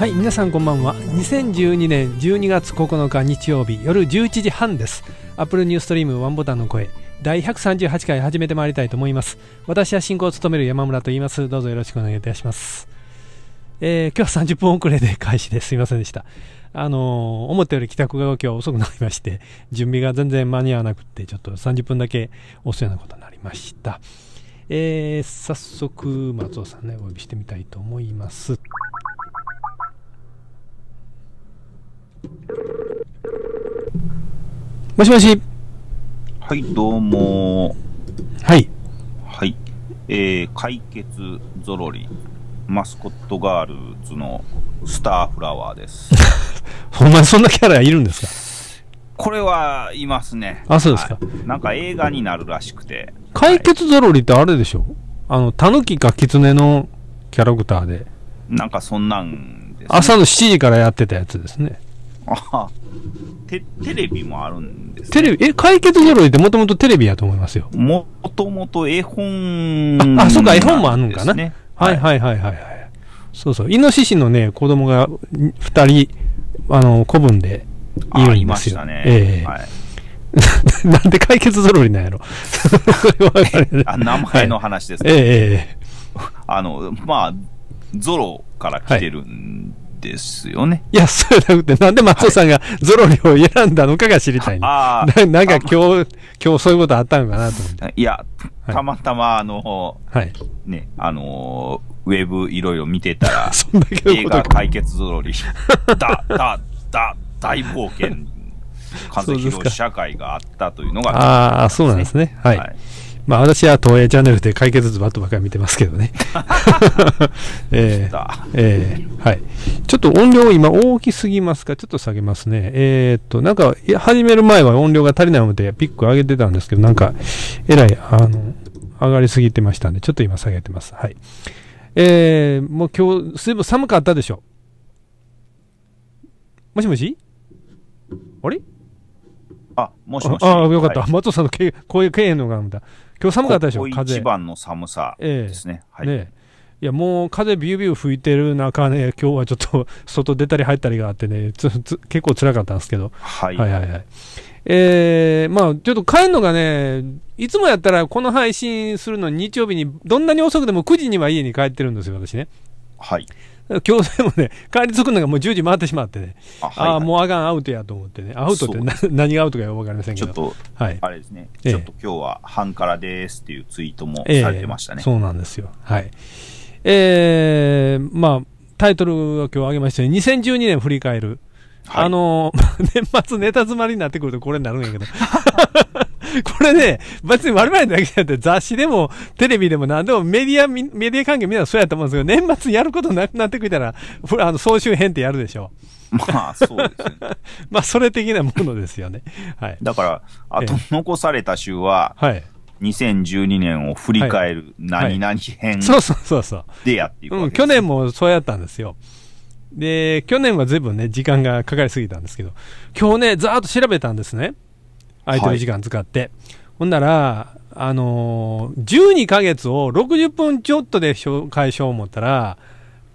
はい皆さんこんばんは2012年12月9日日曜日夜11時半ですアップルニューストリームワンボタンの声第138回始めてまいりたいと思います私は進行を務める山村と言いますどうぞよろしくお願いいたしますえー、今日は30分遅れで開始ですすいませんでしたあのー、思ったより帰宅が今日遅くなりまして、準備が全然間に合わなくて、ちょっと30分だけ遅いようなことになりました。えー、早速、松尾さんね、お呼びしてみたいと思います。もしもし。はい、どうも。はい。はい。えー、解決ぞろり、マスコットガールズのスターフラワーです。ほんまにそんなキャラいるんですかこれはいますね。あ、そうですか、なんか映画になるらしくて。解決ぞろりってあれでしょ、はい、あの、タヌキかキツネのキャラクターで。なんかそんなんです、ね、朝の7時からやってたやつですね。あ テテレビもあるんです、テレビ、え、解決ぞろいってもともとテレビやと思いますよ。もともと絵本、あ。あ、そうか、絵本もあるんかな。ね、はいはいはいはい。そうそう。イノシシのね、子供が二人、あの、子分でいるんですよ。ね。ええーはい なんで解決ぞろりなんやろ あ名前の話ですか、ね、はい、ええー、あの、まあ、ゾロから来てるんですよね。いや、そうじゃなくて、なんで松尾さんがゾロリを選んだのかが知りたい、ね、あなんか今日、今日そういうことあったのかなと思って。いや、たまたま、あの、はい、ね、あのウェブいろいろ見てたら、そんだけ映画解決ゾロリ、だ、だ、だ、大冒険、風広社会があったというのが、ね、ああ、そうなんですね。はい、はいまあ私は東映チャンネルで解決図バットばっかり見てますけどね。えー、えー、はい。ちょっと音量今大きすぎますかちょっと下げますね。えー、っと、なんか、始める前は音量が足りないのでピック上げてたんですけど、なんか、えらい、あの、上がりすぎてましたんで、ちょっと今下げてます。はい。えー、もう今日、随分寒かったでしょ。もしもしあれあ、もしもし。ああ、よかった。はい、松尾さんの声、声いう経んのがあるんだ。今日寒かったでしょ、ここ風。一番の寒さですね。えー、はい、ねいやもう風ビュービュー吹いてる中ね、今日はちょっと外出たり入ったりがあってね、つつ結構つらかったんですけど、はい、はいはいはい。えー、まあちょっと帰るのがね、いつもやったらこの配信するの日曜日に、どんなに遅くても9時には家に帰ってるんですよ、私ね。はい。教 材もね、帰り着くのがもう10時回ってしまってね、あ、はいはい、あもうあがん、アウトやと思ってね、アウトって 何がアウトかよ分かりませんけど、ちょっと、はい、あれですね、えー、ちょっと今日は半からですっていうツイートもされてましたね。えー、そうなんですよ。はい。えー、まあ、タイトルは今日挙げましたね、2012年振り返る。はい、あの 年末ネタ詰まりになってくるとこれになるんやけど。これね、別に我々だけじゃなくて雑誌でもテレビでも何でもメディア、メディア関係みんなそうやと思うんですけど、年末やることなくなってくれたら、あの、総集編ってやるでしょ。う。まあ、そうですね。まあ、それ的なものですよね。はい。だから、あと残された週は、はい。2012年を振り返る何々編、そうそうそうそう。でやっていくうん、去年もそうやったんですよ。で、去年は随分ね、時間がかかりすぎたんですけど、今日ね、ざーっと調べたんですね。空いてる時間使って。はい、ほんなら、あのー、12ヶ月を60分ちょっとで解消を思ったら、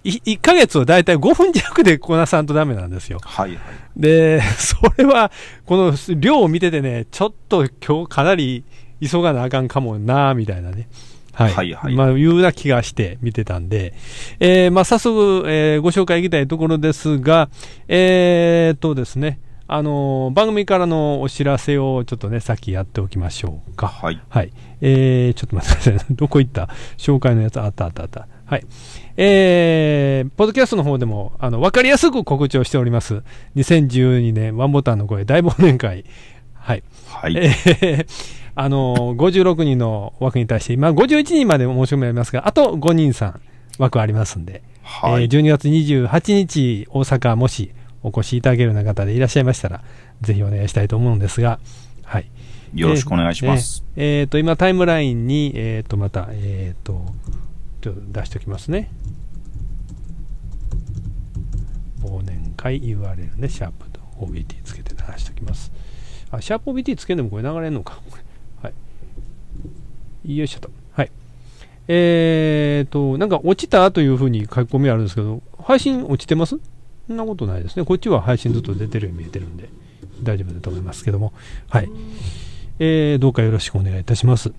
1ヶ月を大体5分弱でこなさんとダメなんですよ。はいはい。で、それは、この量を見ててね、ちょっと今日かなり急がなあかんかもな、みたいなね。はい。はいはいまあ、いうような気がして見てたんで、えー、まあ、早速、えー、ご紹介いきたいところですが、えー、っとですね、あの番組からのお知らせをちょっとね、先やっておきましょうか。はい。はい。えー、ちょっと待ってください。どこ行った紹介のやつあったあったあった。はい。えー、ポッドキャストの方でも、あの、わかりやすく告知をしております。2012年ワンボタンの声大忘年会。はい。はい。えー、あのー、56人の枠に対して、今51人まで申し込みありますが、あと5人さん枠ありますんで、はい、えー、12月28日大阪もし、お越しいただけるような方でいらっしゃいましたら、ぜひお願いしたいと思うんですが、はい。よろしくお願いします。えっ、えー、と、今、タイムラインに、えっ、ー、と、また、えっ、ー、と、ちょっと出しておきますね。忘年会 URL ね、シャープと OBT つけて流しておきます。あ、シャープ OBT つけんでもこれ流れるのか。はい。よいしょと。はい。えっ、と、なんか落ちたというふうに書き込みあるんですけど、配信落ちてますそんなことないですね。こっちは配信ずっと出てるように見えてるんで、大丈夫だと思いますけども。はい。えー、どうかよろしくお願いいたします。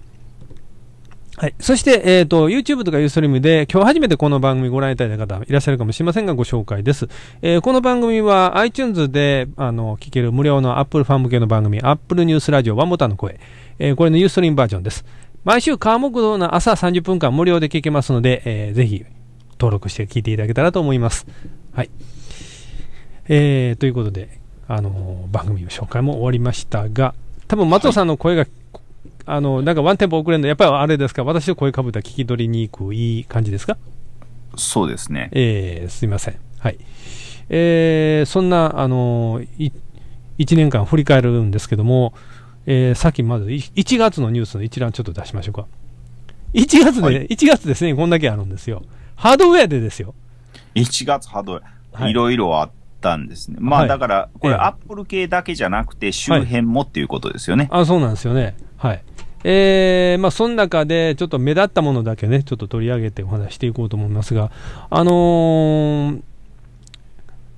はい。そして、えっ、ー、と、YouTube とか Ustream で、今日初めてこの番組ご覧いただいた方いらっしゃるかもしれませんが、ご紹介です。えー、この番組は iTunes で、あの、聞ける無料の Apple ファン向けの番組、Apple ニュースラジオワンボタンの声。えー、これの Ustream バージョンです。毎週、川木道の朝30分間無料で聞けますので、えー、ぜひ、登録して聞いていただけたらと思います。はい。えー、ということで、あのー、番組の紹介も終わりましたが、多分松尾さんの声が、はい、あのなんかワンテンポ遅れるの、やっぱりあれですか、私の声かぶった聞き取りに行くいい感じですかそうですね。えー、すみません。はい。えー、そんな、あのー、1年間振り返るんですけども、えー、さっきまず1月のニュースの一覧ちょっと出しましょうか。1月で、はい、1月ですね、こんだけあるんですよ。ハードウェアでですよ。1月ハードウェア。はい、ろいろあっったんですね。まあ、だから、これ、アップル系だけじゃなくて、周辺もっていうことですよね。はい、あそうなんですよね。はい。えー、まあ、その中で、ちょっと目立ったものだけね、ちょっと取り上げてお話していこうと思いますが、あのー、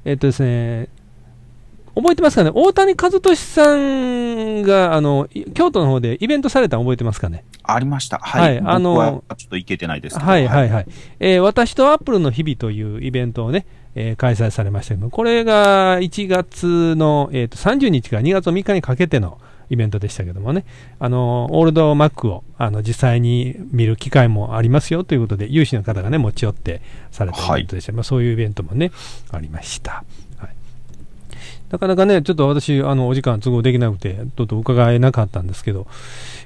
えっとですね、覚えてますかね大谷和俊さんが、あの、京都の方でイベントされたの覚えてますかねありました。はい。はい、あの、ちょっと行けてないですはいはいはい。え私とアップルの日々というイベントをね、えー、開催されましたけどこれが1月の、えーと、30日から2月の3日にかけてのイベントでしたけどもね、あの、オールドマックを、あの、実際に見る機会もありますよということで、有志の方がね、持ち寄ってされたイベントでした。はい、まあ、そういうイベントもね、ありました。はい。なかなかね、ちょっと私、あの、お時間都合できなくて、ちょっと伺えなかったんですけど、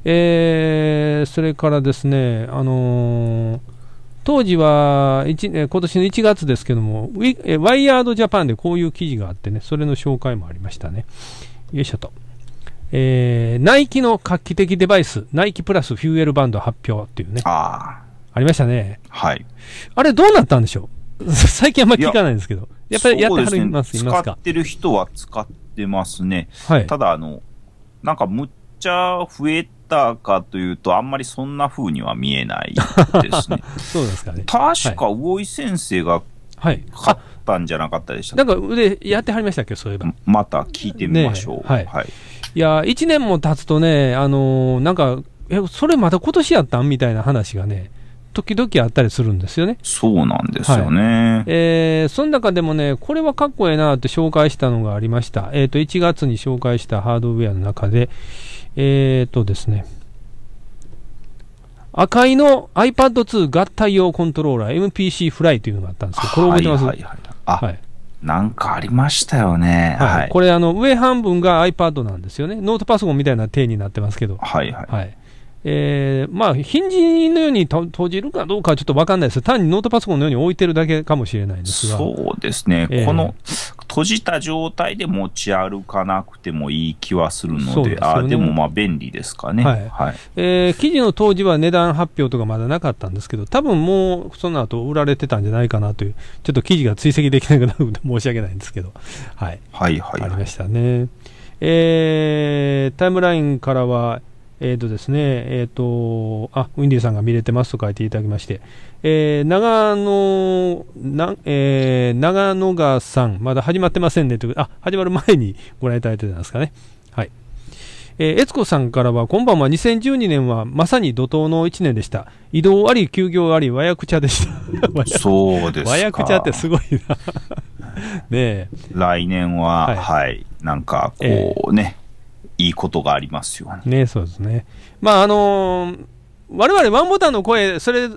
えー、それからですね、あのー当時は今年の1月ですけども、ワイヤードジャパンでこういう記事があってね、それの紹介もありましたね。よいしょと。えー、ナイキの画期的デバイス、ナイキプラスフューエルバンド発表っていうね。あありましたね。はい。あれどうなったんでしょう 最近あんまり聞かないんですけど。やっぱりやってはります、ね、いますか使ってる人は使ってますね。はい。ただ、あの、なんかむっちゃ増えて、たかというと、あんまりそんな風には見えないですね。そうですかね。確か、魚井先生が、はい。勝ったんじゃなかったでしたなんか腕やってはりましたっけ、そういえば。また聞いてみましょう。ね、はい。はい、いや、1年も経つとね、あのー、なんか、え、それまた今年やったんみたいな話がね、時々あったりするんですよね。そうなんですよね。はい、えー、その中でもね、これはかっこええなって紹介したのがありました。えっ、ー、と、1月に紹介したハードウェアの中で、えっ、ー、とですね。赤いの iPad2 合体用コントローラー MPC フライというのがあったんですけど、これ覚えてますはい、はい、あ、はい、なんかありましたよね。はい。はい、これ、あの、上半分が iPad なんですよね。ノートパソコンみたいな手になってますけど。はいはい。はいえー、まあ、ヒンジのように閉じるかどうかはちょっと分かんないです単にノートパソコンのように置いてるだけかもしれないですがそうですね、えー、この閉じた状態で持ち歩かなくてもいい気はするので、で、ね、あでもまあ便利ですかね、はいはい、えー、記事の当時は値段発表とかまだなかったんですけど、多分もうその後売られてたんじゃないかなという、ちょっと記事が追跡できなくなるので申し訳ないんですけど、はい、はいはい、はい、ありましたね。えー、タイムラインからは、えっ、ー、とですね、えっ、ー、と、あ、ウィンディーさんが見れてますと書いていただきまして、えー、長野、なえー、長野川さん、まだ始まってませんねという、あ、始まる前にご覧いただいてたんですかね。はい。えー、悦子さんからは、今晩は2012年はまさに怒涛の1年でした。移動あり、休業あり、和訳茶でした。そうです和訳茶ってすごいな ね来年は、はい、はい、なんかこうね、えーいいことがありますよね。ねそうですね。まああのー我々ワンボタンの声、それ、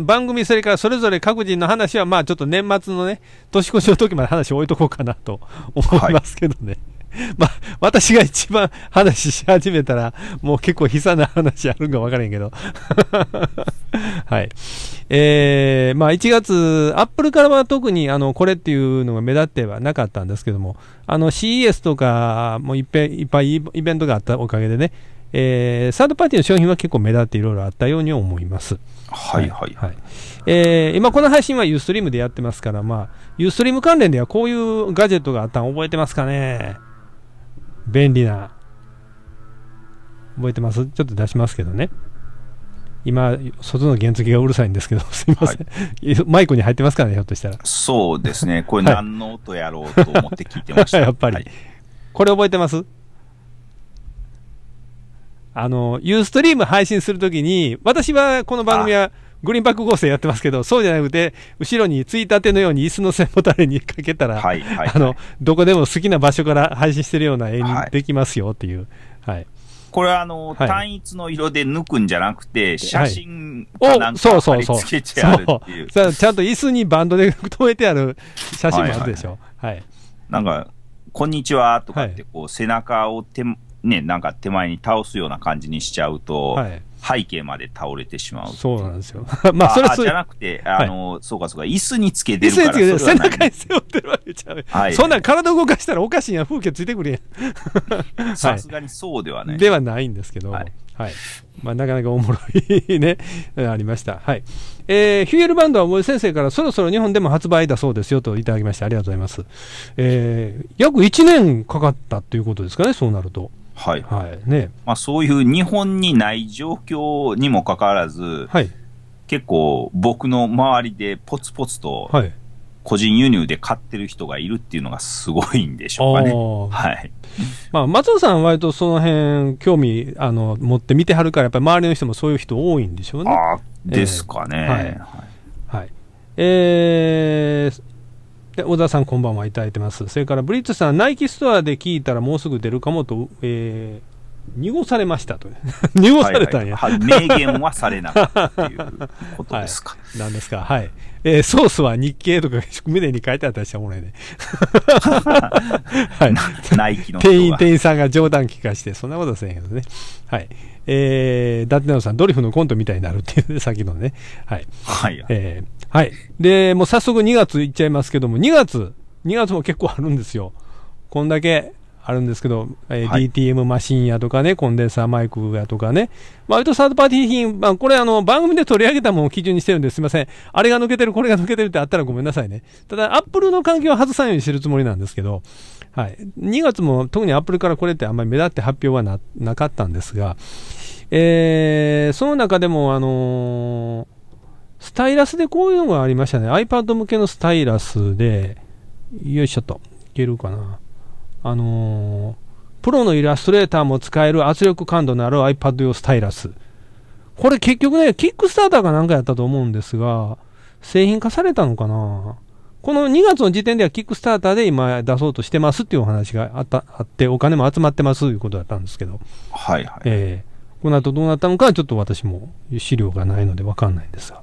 番組、それからそれぞれ各人の話は、まあちょっと年末のね、年越しの時まで話置いとこうかなと 思いますけどね。はい、まあ、私が一番話し始めたら、もう結構悲惨な話あるんか分からへんけど。はい。えー、まあ1月、アップルからは特にあのこれっていうのが目立ってはなかったんですけども、あの CES とかもいっぺいっぱいイベントがあったおかげでね、えー、サードパーティーの商品は結構目立っていろいろあったように思います。はいはい、はいえー、今この配信はユーストリームでやってますから、まあ、ユーストリーム関連ではこういうガジェットがあったの覚えてますかね便利な。覚えてますちょっと出しますけどね。今、外の原付がうるさいんですけど、すみません、はい、マイクに入ってますからね、ひょっとしたら。そうですね、これ、何の音やろうと思って聞いてました。やっぱり、はい、これ覚えてますあの、ユーストリーム配信するときに、私はこの番組はグリーンバック合成やってますけど、そうじゃなくて、後ろについたてのように椅子の背もたれにかけたら、はいはいはい、あの、どこでも好きな場所から配信してるような絵にできますよっていう。はい、はいこれはあの、はい単一の色で抜くんじゃなくて、写真をなんかおそう貼そうり付けてあるっていう。ちゃんと椅子にバンドで留 めてある 写真もあるでしょ。はい。なんか、こんにちはとかって、こう、背中を手、ね、なんか手前に倒すような感じにしちゃうと、はい。背景まで倒れてしまう。そうなんですよ。まあ、それはじゃなくて、あの、はい、そうかそうか、椅子につけてるから。椅子につけてる。背中に背負ってるわけちゃう。はい。そんな体動かしたらおかしいやん、風景ついてくれやん。さすがにそうではない。ではないんですけど、はい。はい。まあ、なかなかおもろいね、ありました。はい。えー、ヒューエルバンドは森先生からそろそろ日本でも発売だそうですよといただきまして、ありがとうございます。えー、約1年かかったということですかね、そうなると。はい、はいねまあ、そういう日本にない状況にもかかわらず、はい、結構僕の周りでぽつぽつと、個人輸入で買ってる人がいるっていうのがすごいんでしょうかね。はい。まあ、松尾さん割とその辺、興味、あの、持って見てはるから、やっぱり周りの人もそういう人多いんでしょうね。ああ、ですかね。えー、はい。はい、えー、小沢さん、こんばんはいただいてます。それから、ブリッツさん、ナイキストアで聞いたらもうすぐ出るかもと、えー濁されましたと、濁されたんや、はいはい、明言はされなかったということですか。はい、なんですか、はい。えー、ソースは日経とか胸に書いてあったりしたもなやね。はい。ナイキの店員、店員さんが冗談聞かして、そんなことせんけどね。はい。えー、伊達さん、ドリフのコントみたいになるっていうね、きのね。はい。はい。えー、はい。で、もう早速2月行っちゃいますけども、2月、2月も結構あるんですよ。こんだけあるんですけど、えはい、DTM マシンやとかね、コンデンサーマイクやとかね、割とサードパーティー品、まあ、これあの、番組で取り上げたものを基準にしてるんです。すいません。あれが抜けてる、これが抜けてるってあったらごめんなさいね。ただ、アップルの環境は外さないようにしてるつもりなんですけど、はい。2月も特にアップルからこれってあんまり目立って発表はな、なかったんですが、えー、その中でも、あのースタイラスでこういうのがありましたね。iPad 向けのスタイラスで、よいしょっと、いけるかな。あのー、プロのイラストレーターも使える圧力感度のある iPad 用スタイラス。これ結局ね、キックスターターかなんかやったと思うんですが、製品化されたのかなこの2月の時点ではキックスターターで今出そうとしてますっていうお話があったあって、お金も集まってますということだったんですけど。はいはい。えー、この後どうなったのかちょっと私も資料がないのでわかんないんですが。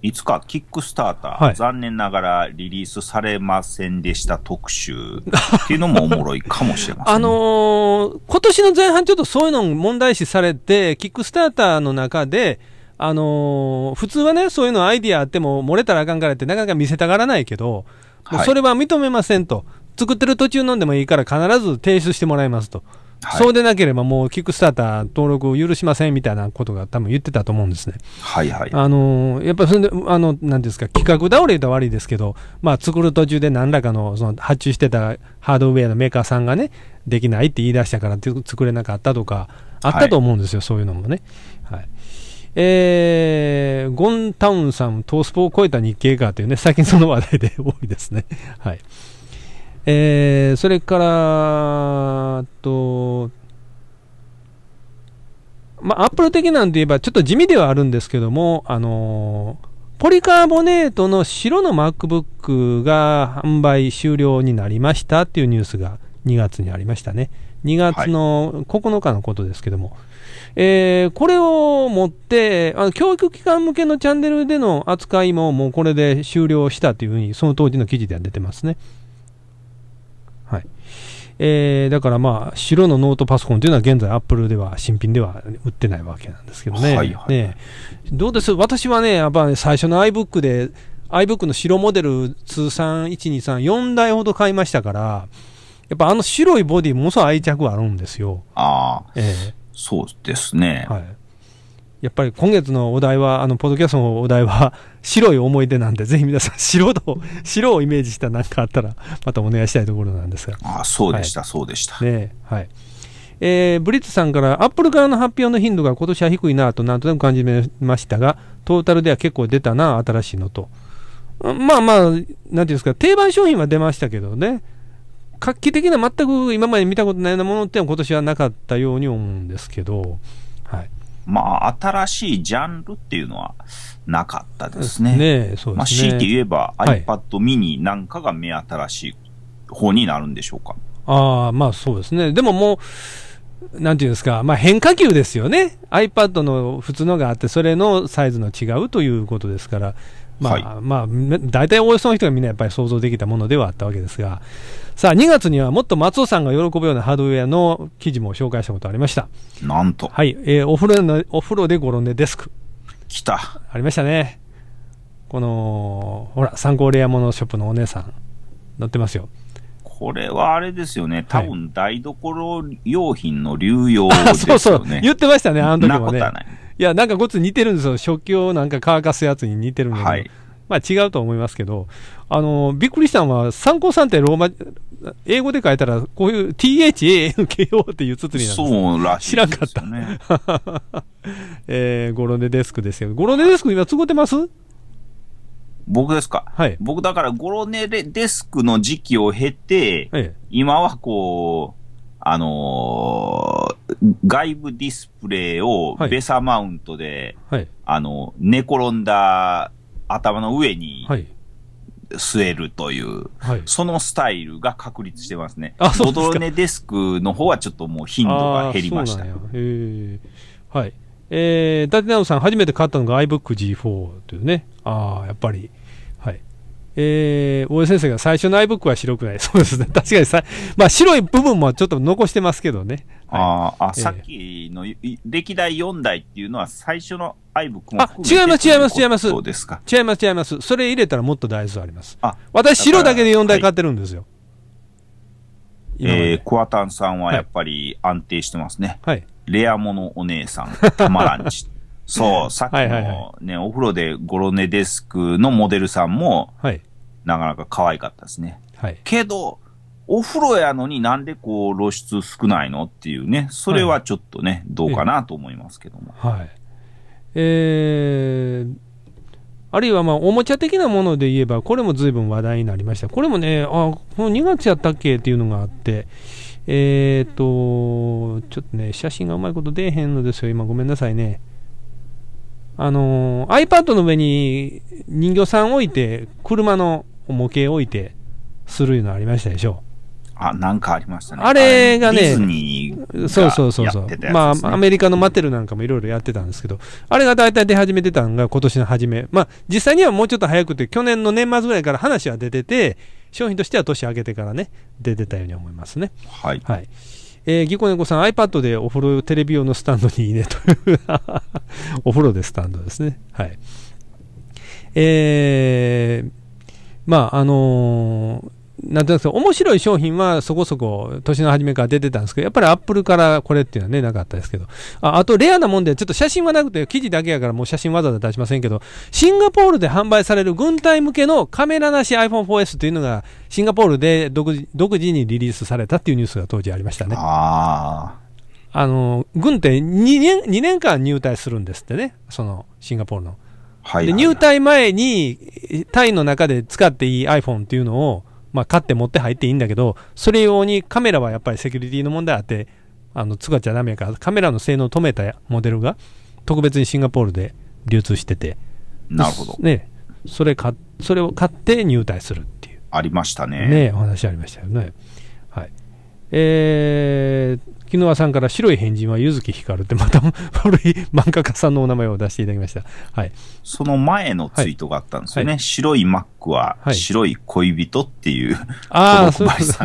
いつかキックスターター、はい残念ながらリリースされませんでした特集 っていうのもおもろいかもしれません、ね。あのー今年の前半ちょっとそういうの問題視されて、キックスターターの中で、あのー普通はね、そういうのアイディアあっても漏れたらあかんからってなかなか見せたがらないけど、それは認めませんと。作ってる途中飲んでもいいから必ず提出してもらいますと。はい、そうでなければもうキックスターター登録を許しませんみたいなことが多分言ってたと思うんですね。はいはい。あの、やっぱそれで、あの、なんですか、企画倒れ言っ悪いですけど、まあ作る途中で何らかの、その発注してたハードウェアのメーカーさんがね、できないって言い出したから作れなかったとか、あったと思うんですよ、はい、そういうのもね。はい。えー、ゴンタウンさん、トースポを超えた日経かというね、最近その話題で多いですね。はい。えー、それからと、まあ、アップル的なんで言えば、ちょっと地味ではあるんですけども、あのー、ポリカーボネートの白の MacBook が販売終了になりましたっていうニュースが2月にありましたね。2月の9日のことですけども、はい、えー、これを持ってあの、教育機関向けのチャンネルでの扱いももうこれで終了したというふうに、その当時の記事では出てますね。えー、だからまあ白のノートパソコンというのは現在、アップルでは新品では売ってないわけなんですけどね、はいはい、ねどうです、私はね、やっぱ、最初の iBook で、iBook の白モデル通算123、4台ほど買いましたから、やっぱあの白いボディものすごい愛着があるんですよ。ああ、ええー、そうですね。はいやっぱり今月のお題は、あの、ポッドキャストのお題は、白い思い出なんで、ぜひ皆さん、白と、白をイメージした何かあったら、またお願いしたいところなんですが。ああそうでした、はい、そうでした。ねはい。えー、ブリッツさんから、アップル側の発表の頻度が今年は低いなとなんとなく感じましたが、トータルでは結構出たな、新しいのと。まあまあ、なんていうんですか、定番商品は出ましたけどね、画期的な全く今まで見たことないようなものっていうのは今年はなかったように思うんですけど、まあ、新しいジャンルっていうのはなかったですね。ねそうですね。まあ、強いて言えば、はい、iPad mini なんかが目新しい方になるんでしょうか。ああ、まあそうですね。でももう、なんていうんですか、まあ変化球ですよね。iPad の普通のがあって、それのサイズの違うということですから、まあ、はい、まあ、大体およその人がみんなやっぱり想像できたものではあったわけですが、さあ、2月にはもっと松尾さんが喜ぶようなハードウェアの記事も紹介したことありました。なんと。はい、えー、お風呂の、お風呂で転んでデスク。来た。ありましたね。この、ほら、参考レアものショップのお姉さん、載ってますよ。これはあれですよね、多分台所用品の流用ですよね。はい、そうそう、言ってましたね、あの時もね。なことはない。いや、なんかごつ似てるんですよ。食器をなんか乾かすやつに似てるんで。はい、まあ違うと思いますけど、あの、びっくりしたのは、参考さんってローマ、英語で書いたら、こういう THANKO っていうつつなんですそうらしい、ね、知らんかった。ね えー、ゴロネデスクですよ。ゴロネデスク今、つごてます僕ですか、はい、僕だからゴロネデスクの時期を経て、ええ、今はこう、あのー、外部ディスプレイをベサマウントで、はいはい、あの、寝転んだ頭の上に、据えるという、はい、そのスタイルが確立してますね。あ、そうですネデスクの方はちょっともう頻度が減りました。えー、はい。えー、ダテナウさん、初めて買ったのが iBook G4 というね。ああ、やっぱり。えー、大江先生が最初のアイブックは白くない。そうですね。確かにさ、まあ白い部分もちょっと残してますけどね。はい、ああ、さっきの、歴代4代っていうのは最初のアイブックもあ、違います、違います、違います。そうですか。違います、違います。それ入れたらもっと大豆あります。あ、私白だけで4台買ってるんですよ。はい、えー、クワタンさんはやっぱり安定してますね。はい。レアモノお姉さん、たまらんち。そう、さっきのね、はいはいはい、お風呂でゴロネデスクのモデルさんも、はい、なかなか可愛かったですね。はい。けど、お風呂やのになんでこう露出少ないのっていうね、それはちょっとね、はい、どうかなと思いますけども。はい。えー、あるいはまあおもちゃ的なもので言えば、これも随分話題になりました。これもね、あ、この2月やったっけっていうのがあって、えーと、ちょっとね、写真がうまいこと出えへんのですよ。今ごめんなさいね。あのー、iPad の上に人形さん置いて、車の模型置いて、するいうのありましたでしょあ、なんかありましたね。あれがね、ディズニー、そうそうそうそう、まあ、アメリカのマテルなんかもいろいろやってたんですけど、あれが大体出始めてたのが今年の初め。まあ、実際にはもうちょっと早くて、去年の年末ぐらいから話は出てて、商品としては年明けてからね、出てたように思いますね。はい。はい。えー、ギコネコさん iPad でお風呂テレビ用のスタンドにいいねとお風呂でスタンドですね。はい。えー、まあ、あのー、なんとな面白い商品はそこそこ年の初めから出てたんですけど、やっぱりアップルからこれっていうのはね、なかったですけど。ああと、レアなもんで、ちょっと写真はなくて、記事だけやからもう写真わざわざ出しませんけど、シンガポールで販売される軍隊向けのカメラなし iPhone4S というのが、シンガポールで独自にリリースされたっていうニュースが当時ありましたね。ああの、軍って2年 ,2 年間入隊するんですってね、そのシンガポールの。はい、はい、入隊前に、タイの中で使っていい iPhone っていうのを、まあ、買って持って入っていいんだけど、それ用にカメラはやっぱりセキュリティの問題あって、あの、使っちゃダメやから、カメラの性能を止めたモデルが、特別にシンガポールで流通してて。なるほど。ね。それか、それを買って入隊するっていう。ありましたね。ねお話ありましたよね。はい。えー、絹和さんから白い変人は柚木光ってまた 古い漫画家さんのお名前を出していただきました。はい。その前のツイートがあったんですよね。はい、白いマックは白い恋人っていう、は い、ああ、そうですね。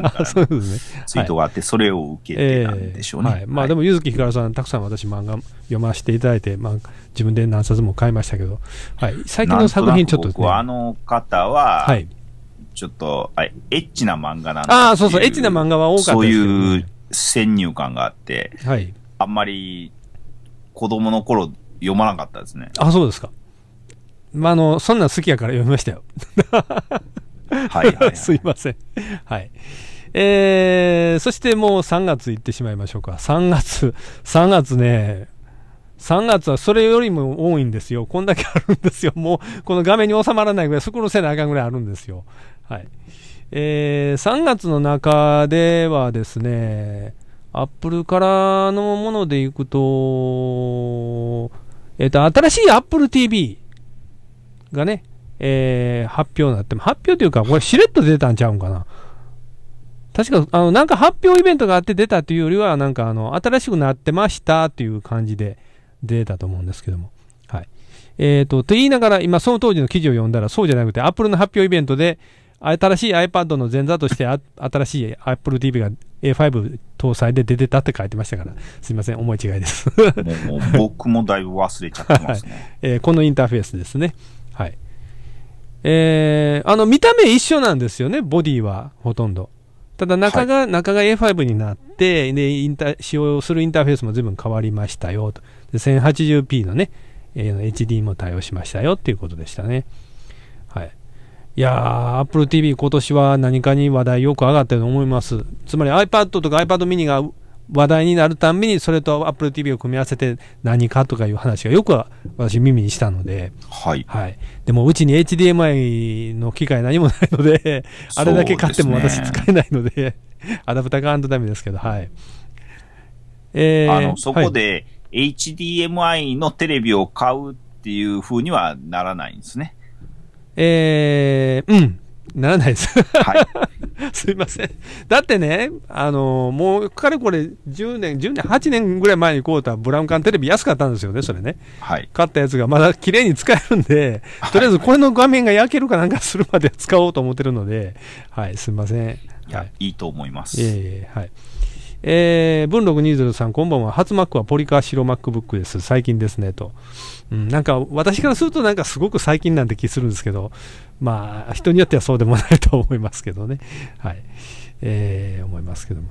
ツイートがあって、それを受けてたんでしょうね。えーはい、まあでも柚木光さん、たくさん私漫画読ませていただいて、まあ自分で何冊も買いましたけど、はい。最近の作品ちょっと、ね、あの方は、はい。ちょっと、あエッチな漫画なんで。ああ、そうそう、エッチな漫画は多かったです、ね、そういう先入観があって、はい、あんまり子供の頃読まなかったですね。あ、そうですか。まあ、あの、そんなん好きやから読みましたよ。はいはい、はい、すいません。はい。えー、そしてもう3月行ってしまいましょうか。3月、3月ね、3月はそれよりも多いんですよ。こんだけあるんですよ。もう、この画面に収まらないぐらい、そこのせなあかんぐらいあるんですよ。はい。えー、3月の中ではですね、アップルからのものでいくと、えっ、ー、と、新しい Apple TV がね、えー、発表になって、発表というか、これしれっと出たんちゃうんかな。確か、あの、なんか発表イベントがあって出たというよりは、なんかあの、新しくなってましたという感じで出たと思うんですけども。はい。えっ、ー、と、と言いながら、今その当時の記事を読んだら、そうじゃなくて、Apple の発表イベントで、新しい iPad の前座として新しい Apple TV が A5 搭載で出てたって書いてましたから、すみません、思い違いですもう僕もだいぶ忘れちゃってますね、はい、えー、このインターフェースですね。はい。えー、あの、見た目一緒なんですよね、ボディはほとんど。ただ中が、はい、中が A5 になって、で、インタ使用するインターフェースも随分変わりましたよと。1080p のね、えー、HD も対応しましたよっていうことでしたね。いや Apple TV 今年は何かに話題よく上がったと思います。つまり iPad とか iPad mini が話題になるたんびにそれと Apple TV を組み合わせて何かとかいう話がよく私耳にしたので、はい。はい。でもうちに HDMI の機械何もないので、あれだけ買っても私使えないので、でね、アダプターがわんとダメですけど、はい。えー、あの、そこで、HDMI のテレビを買うっていうふうにはならないんですね。えー、うん、ならないです。はい、すいません。だってね、あのー、もう、かれこれ、10年、10年、8年ぐらい前に買うたブラウン管テレビ安かったんですよね、それね。はい。買ったやつがまだ綺麗に使えるんで、とりあえずこれの画面が焼けるかなんかするまで使おうと思ってるので、はい、すいません。いや、はい、いいと思います。ええはい。えー、文禄20さん、こんばんは。初マックはポリカ白マックブックです。最近ですね、と。うん、なんか、私からするとなんかすごく最近なんて気するんですけど、まあ、人によってはそうでもないと思いますけどね。はい。えー、思いますけども。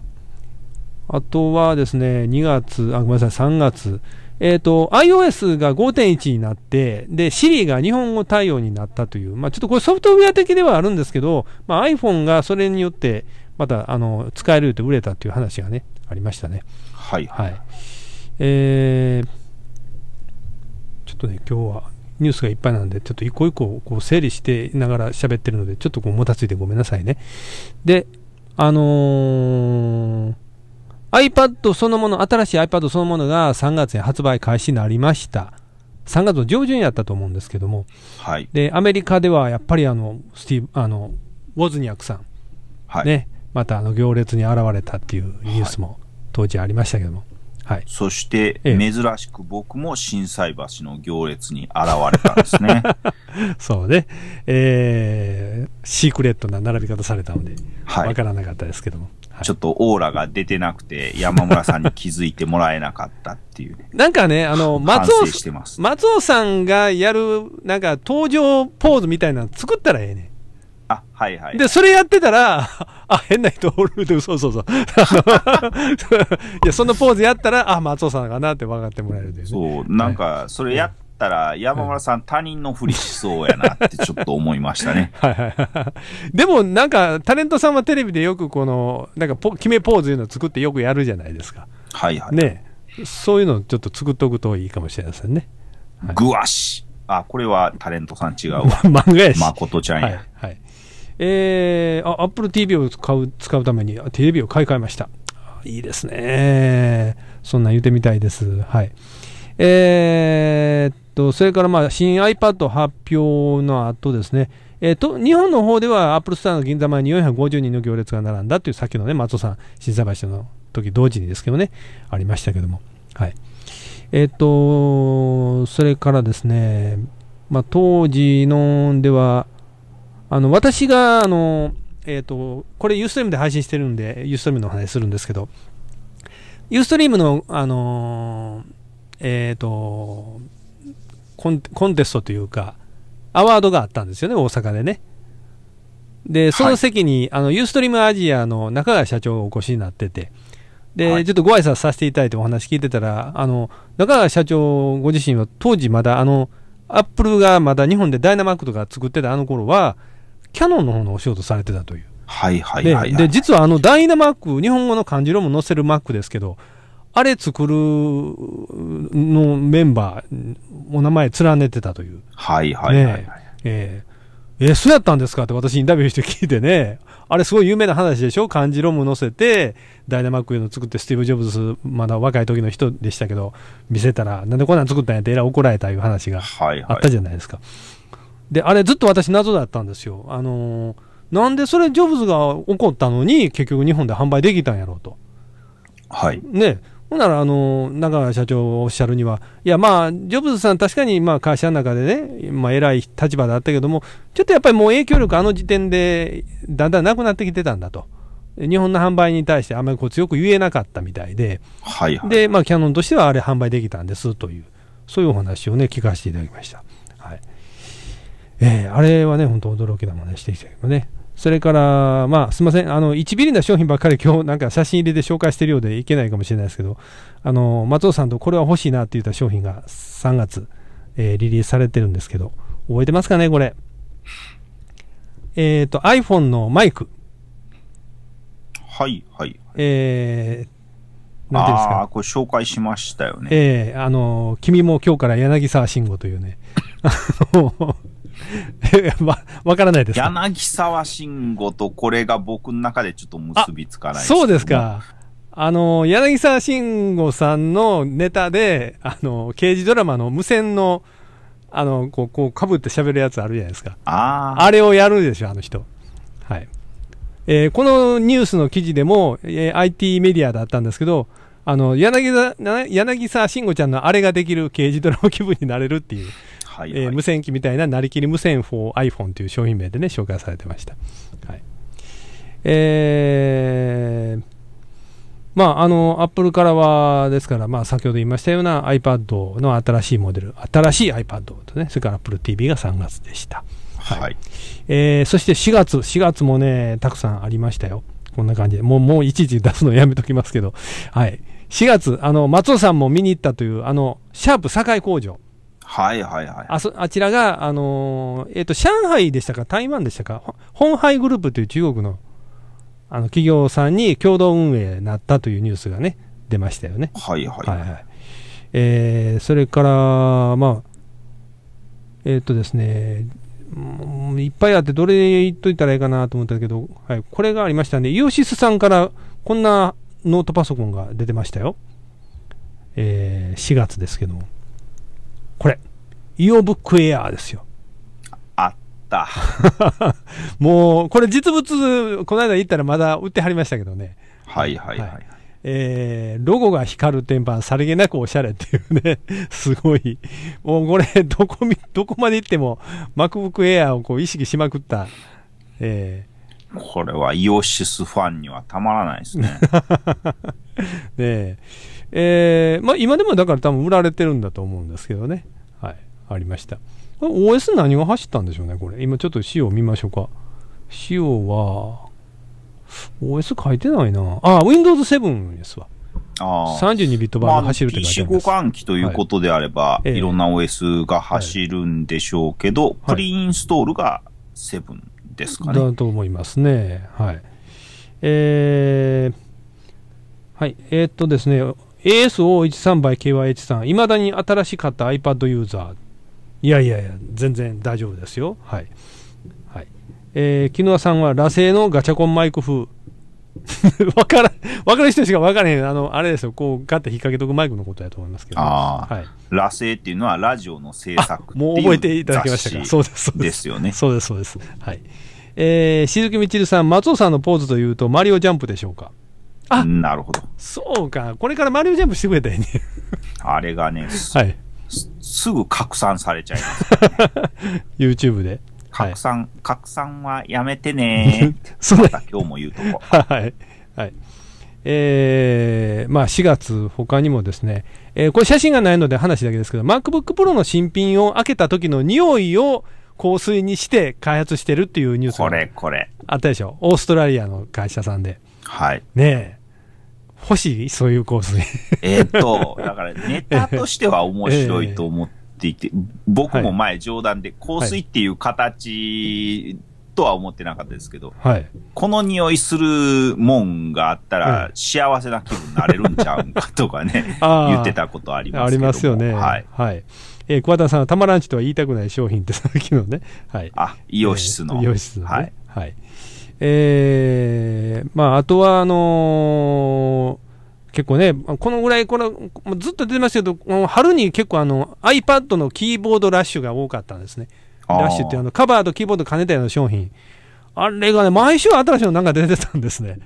あとはですね、2月、あ、ごめんなさい、3月。えっ、ー、と、iOS が5.1になって、で、Siri が日本語対応になったという、まあ、ちょっとこれソフトウェア的ではあるんですけど、まあ、iPhone がそれによって、またあの使えると売れたという話がねありましたね。はい、はいえー、ちょっとね今日はニュースがいっぱいなんで、ちょっと一個一個こう整理してながら喋ってるので、ちょっとこうもたついてごめんなさいね。で、あのー、iPad そのもの、新しい iPad そのものが3月に発売開始になりました。3月の上旬やったと思うんですけども、はい、でアメリカではやっぱりあのスティーブあのウォズニアクさん、はい、ね、またあの行列に現れたっていうニュースも当時ありましたけども、はい、そして、珍しく僕も心斎橋の行列に現れたんですね。そうね、えー、シークレットな並び方されたので、はい、わからなかったですけども。はい、ちょっとオーラが出てなくて、山村さんに気づいてもらえなかったっていう、ね、なんかね、あの、松尾、松尾さんがやる、なんか登場ポーズみたいなの作ったらええねあ、はいはい。で、それやってたら、あ、変な人おるで、そうそうそう。いや、そのポーズやったら、あ、松尾さんかなって分かってもらえるで、ね、そう、なんか、それやったら、山村さん、他人のふりしそうやなってちょっと思いましたね。はいはいはい。でも、なんか、タレントさんはテレビでよくこの、なんかポ、決めポーズいうのを作ってよくやるじゃないですか。はいはい。ね。そういうのをちょっと作っとくといいかもしれませんね。はい、ぐわし。あ、これはタレントさん違うわ。漫画やし。誠ちゃんや。はい、はいえー、あ、Apple TV を使う、使うためにテレビを買い替えました。いいですね。そんなん言うてみたいです。はい。えー、っと、それからまあ、新 iPad 発表の後ですね、えー、と日本の方ではアップルスターの銀座前に450人の行列が並んだというさっきのね松尾さん新斎橋の時同時にですけどねありましたけどもはいえっ、ー、とそれからですね、まあ、当時のではあの、私が、あの、えっ、ー、と、これユーストリームで配信してるんで、ユーストリームの話するんですけど、ユーストリームの、あのえっ、ー、とコン、コンテストというか、アワードがあったんですよね、大阪でね。で、その席に、はい、あの、ユーストリームアジアの中川社長がお越しになってて、で、はい、ちょっとご挨拶させていただいてお話聞いてたら、あの、中川社長ご自身は当時まだ、あの、アップルがまだ日本でダイナマックとか作ってたあの頃は、キャノンの方のお仕事されてたという。はいはいはい、はい、で実はあのダイナマック、日本語の漢字ロム載せるマックですけど、あれ作るのメンバー、お名前連ねてたという。はいはいはい、はい、ねええー、そうやったんですかって私インタビューして聞いてね、あれすごい有名な話でしょ漢字ロム載せて、ダイナマックの作ってスティーブ・ジョブズ、まだ若い時の人でしたけど、見せたら、なんでこんなん作ったんやってえら怒られたいう話があったじゃないですか。はいはいで、あれずっと私謎だったんですよ。あのー、なんでそれジョブズが怒ったのに結局日本で販売できたんやろうと。はい。ね。ほんなら、あの、中川社長おっしゃるには、いや、まあ、ジョブズさん確かに、まあ、会社の中でね、まあ、偉い立場だったけども、ちょっとやっぱりもう影響力あの時点で、だんだんなくなってきてたんだと。日本の販売に対してあまりこう強く言えなかったみたいで、はい、はい、で、まあ、キャノンとしてはあれ販売できたんですという、そういうお話をね、聞かせていただきました。えー、あれはね、本当驚きなものでしてきたけどね。それから、まあ、すみません、あの、1ビリな商品ばっかり今日なんか写真入りで紹介してるようでいけないかもしれないですけど、あの、松尾さんとこれは欲しいなって言った商品が3月、えー、リリースされてるんですけど、覚えてますかね、これ。えっ、ー、と、iPhone のマイク。はい、はい。えー、なんていうんですか。あこれ紹介しましたよね。ええー、あの、君も今日から柳沢慎吾というね、あの、わからないです。柳沢慎吾とこれが僕の中でちょっと結びつかないそうですか。あの、柳沢慎吾さんのネタで、あの、刑事ドラマの無線の、あの、こう、こう、かぶって喋るやつあるじゃないですか。ああ。あれをやるでしょ、あの人。はい。えー、このニュースの記事でも、えー、IT メディアだったんですけど、あの、柳沢、柳沢慎吾ちゃんのあれができる刑事ドラマ気分になれるっていうはいはい、えー、無線機みたいななりきり無線 4iPhone という商品名でね紹介されてました、はいえーまあ、あの、アップルからは、ですから、まあ、先ほど言いましたような iPad の新しいモデル、新しい iPad とね、それから Apple TV が3月でした。はい。はい、えー、そして4月、4月もね、たくさんありましたよ。こんな感じで。もう、もう一時出すのやめときますけど。はい。4月、あの、松尾さんも見に行ったという、あの、シャープ堺工場。はいはいはい。あそあちらが、あのー、えっ、ー、と、上海でしたか、台湾でしたか、本イグループという中国のあの企業さんに共同運営になったというニュースがね、出ましたよね。はいはい、はい、はいはいえー、それから、まあ、えっ、ー、とですね、いっぱいあって、どれ言っといたらいいかなと思ったけど、はい、これがありましたんで、イオシスさんからこんなノートパソコンが出てましたよ。えー、4月ですけども。これ、イオブックエアーですよ。あった。もう、これ実物、この間行ったらまだ売ってはりましたけどね。はいはいはい。はい、えー、ロゴが光る天板、さりげなくおしゃれっていうね、すごい。もうこれ、どこみ、どこまで行っても、MacBook Air をこう意識しまくった、えー、これはイオシスファンにはたまらないですね。ねえ。えー、まあ、今でもだから多分売られてるんだと思うんですけどね。はい。ありました。OS 何が走ったんでしょうね、これ。今ちょっと仕様見ましょうか。仕様は、OS 書いてないな。あ、Windows 7ですわ。あ32ビット版が走るって書いてあります。まあ、換機ということであれば、はい、いろんな OS が走るんでしょうけど、はい、プリインストールが7ですかね。だと思いますね。はい。えー、はい。えー、っとですね、ASO13 倍 k y h さん、いまだに新しかった iPad ユーザー。いやいやいや、全然大丈夫ですよ。はい。はい。えー、キヌアさんは、螺製のガチャコンマイク風。わからん、わかる人しかわからへん。あの、あれですよ、こう、ガッて引っ掛けとくマイクのことやと思いますけど。ああ。はい。ラセっていうのはラジオの制作もう覚えていただきましたか。そうです、そうです。ですよね。そうです、そうです。はい。えー、しずきみちるさん、松尾さんのポーズというと、マリオジャンプでしょうかあなるほど。そうか。これからマリオジャンプしてくれたらいいね。あれがね、はいす、ぐ拡散されちゃいます、ね、YouTube で。拡散、はい、拡散はやめてねー。そうだ。今日も言うとこ。はい。はい。えー、まあ4月、他にもですね、えー、これ写真がないので話だけですけど、MacBook Pro の新品を開けた時の匂いを香水にして開発してるっていうニュースがこれこれあったでしょ。オーストラリアの会社さんで。はい。ねえ。欲しいそういうコースに。えっと、だからネタとしては面白いと思っていて、僕も前冗談で香水っていう形とは思ってなかったですけど、はい、この匂いするもんがあったら幸せな気分になれるんちゃうんかとかね、言ってたことありますけありますよね。はい。はいえー、桑田さんはたまらんちとは言いたくない商品ってさっきのね。はい。あ、イオシスの。イオシスの、ね。はい。はい。えー、まあ、あとは、あのー、結構ね、このぐらい、これ、ずっと出てましたけど、春に結構あの、iPad のキーボードラッシュが多かったんですね。ラッシュってあの、カバーとキーボード兼ねたような商品。あれがね、毎週新しいのなんか出てたんですね。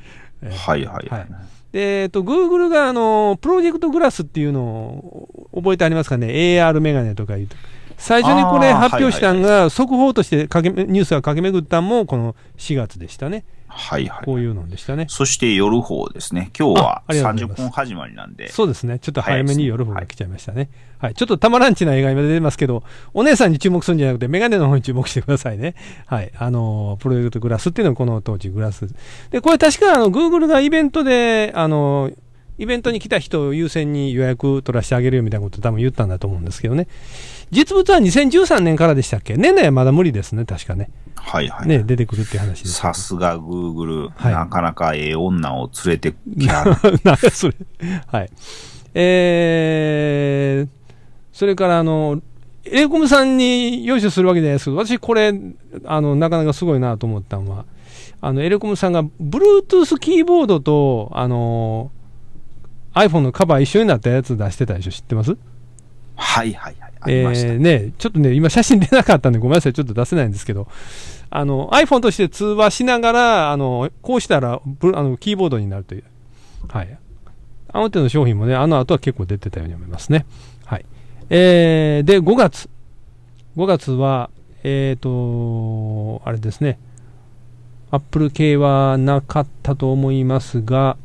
えー、はいはいはい。で、えっと、グーグルがあの、プロジェクトグラスっていうのを覚えてありますかね ?AR メガネとかいうと。最初にこれ発表したんが、速報としてかけニュースが駆け巡ったんもこの4月でしたね。はいはい、こういうのでしたね。そして夜報ですね。今日は30分始まりなんで。そうですね。ちょっと早めに夜報が来ちゃいましたね。はい、はい、ちょっとたまらんちな映画今出てますけど、お姉さんに注目するんじゃなくて、メガネの方に注目してくださいね。はい。あの、プロジェクトグラスっていうのはこの当時グラス。で、これ確かあの、Google がイベントで、あの、イベントに来た人を優先に予約取らせてあげるよみたいなこと多分言ったんだと思うんですけどね。うん実物は2013年からでしたっけ年内はまだ無理ですね、確かね。はいはい。ね、出てくるって話です。さすがグーグル、はい、なかなかええ女を連れてきは なんかそれ。はい。えー、それからあの、エレコムさんに用意するわけじゃないですけど、私これ、あの、なかなかすごいなと思ったのは、あの、エレコムさんが、Bluetooth キーボードと、あの iPhone のカバー一緒になったやつ出してたでしょ知ってますはいはいはい。えー、ね、ちょっとね、今写真出なかったんでごめんなさい、ちょっと出せないんですけど、あの、iPhone として通話しながら、あの、こうしたら、あの、キーボードになるという。はい。あの手の商品もね、あの後は結構出てたように思いますね。はい。えー、で、5月。5月は、えっ、ー、と、あれですね。Apple 系はなかったと思いますが、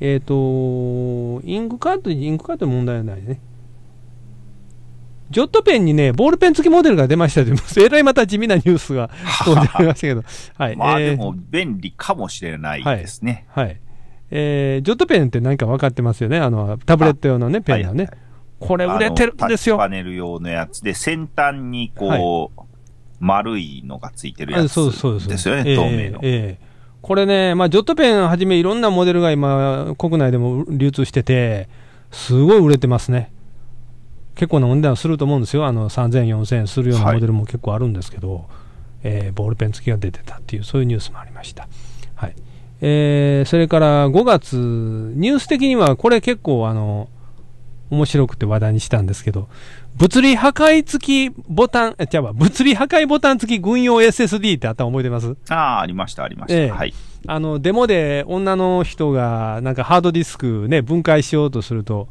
えっ、ー、と、インクカード、インクカード問題はないね。ジョットペンにね、ボールペン付きモデルが出ましたで、えらいまた地味なニュースが飛んでましたけど、はい、まあでも便利かもしれないですね。はい、はい、えー、ジョットペンって何か分かってますよね、あのタブレット用のね、ペンがね、はいはい、これ売れてるんですよ。パネル用のやつで、先端にこう、はい、丸いのが付いてるやつですよね、透明の。えーえーこれね、まあ、ジョットペンはじめいろんなモデルが今、国内でも流通してて、すごい売れてますね。結構なお値段すると思うんですよ、あの3000、4000するようなモデルも結構あるんですけど、はい、えー、ボールペン付きが出てたっていう、そういうニュースもありました。はいえー、それから5月、ニュース的にはこれ結構あの面白くて話題にしたんですけど、物理破壊付きボタン、え、ゃあ、物理破壊ボタン付き軍用 SSD ってあったの覚えてますああ、ありました、ありました。えはい。あの、デモで女の人がなんかハードディスクね、分解しようとすると、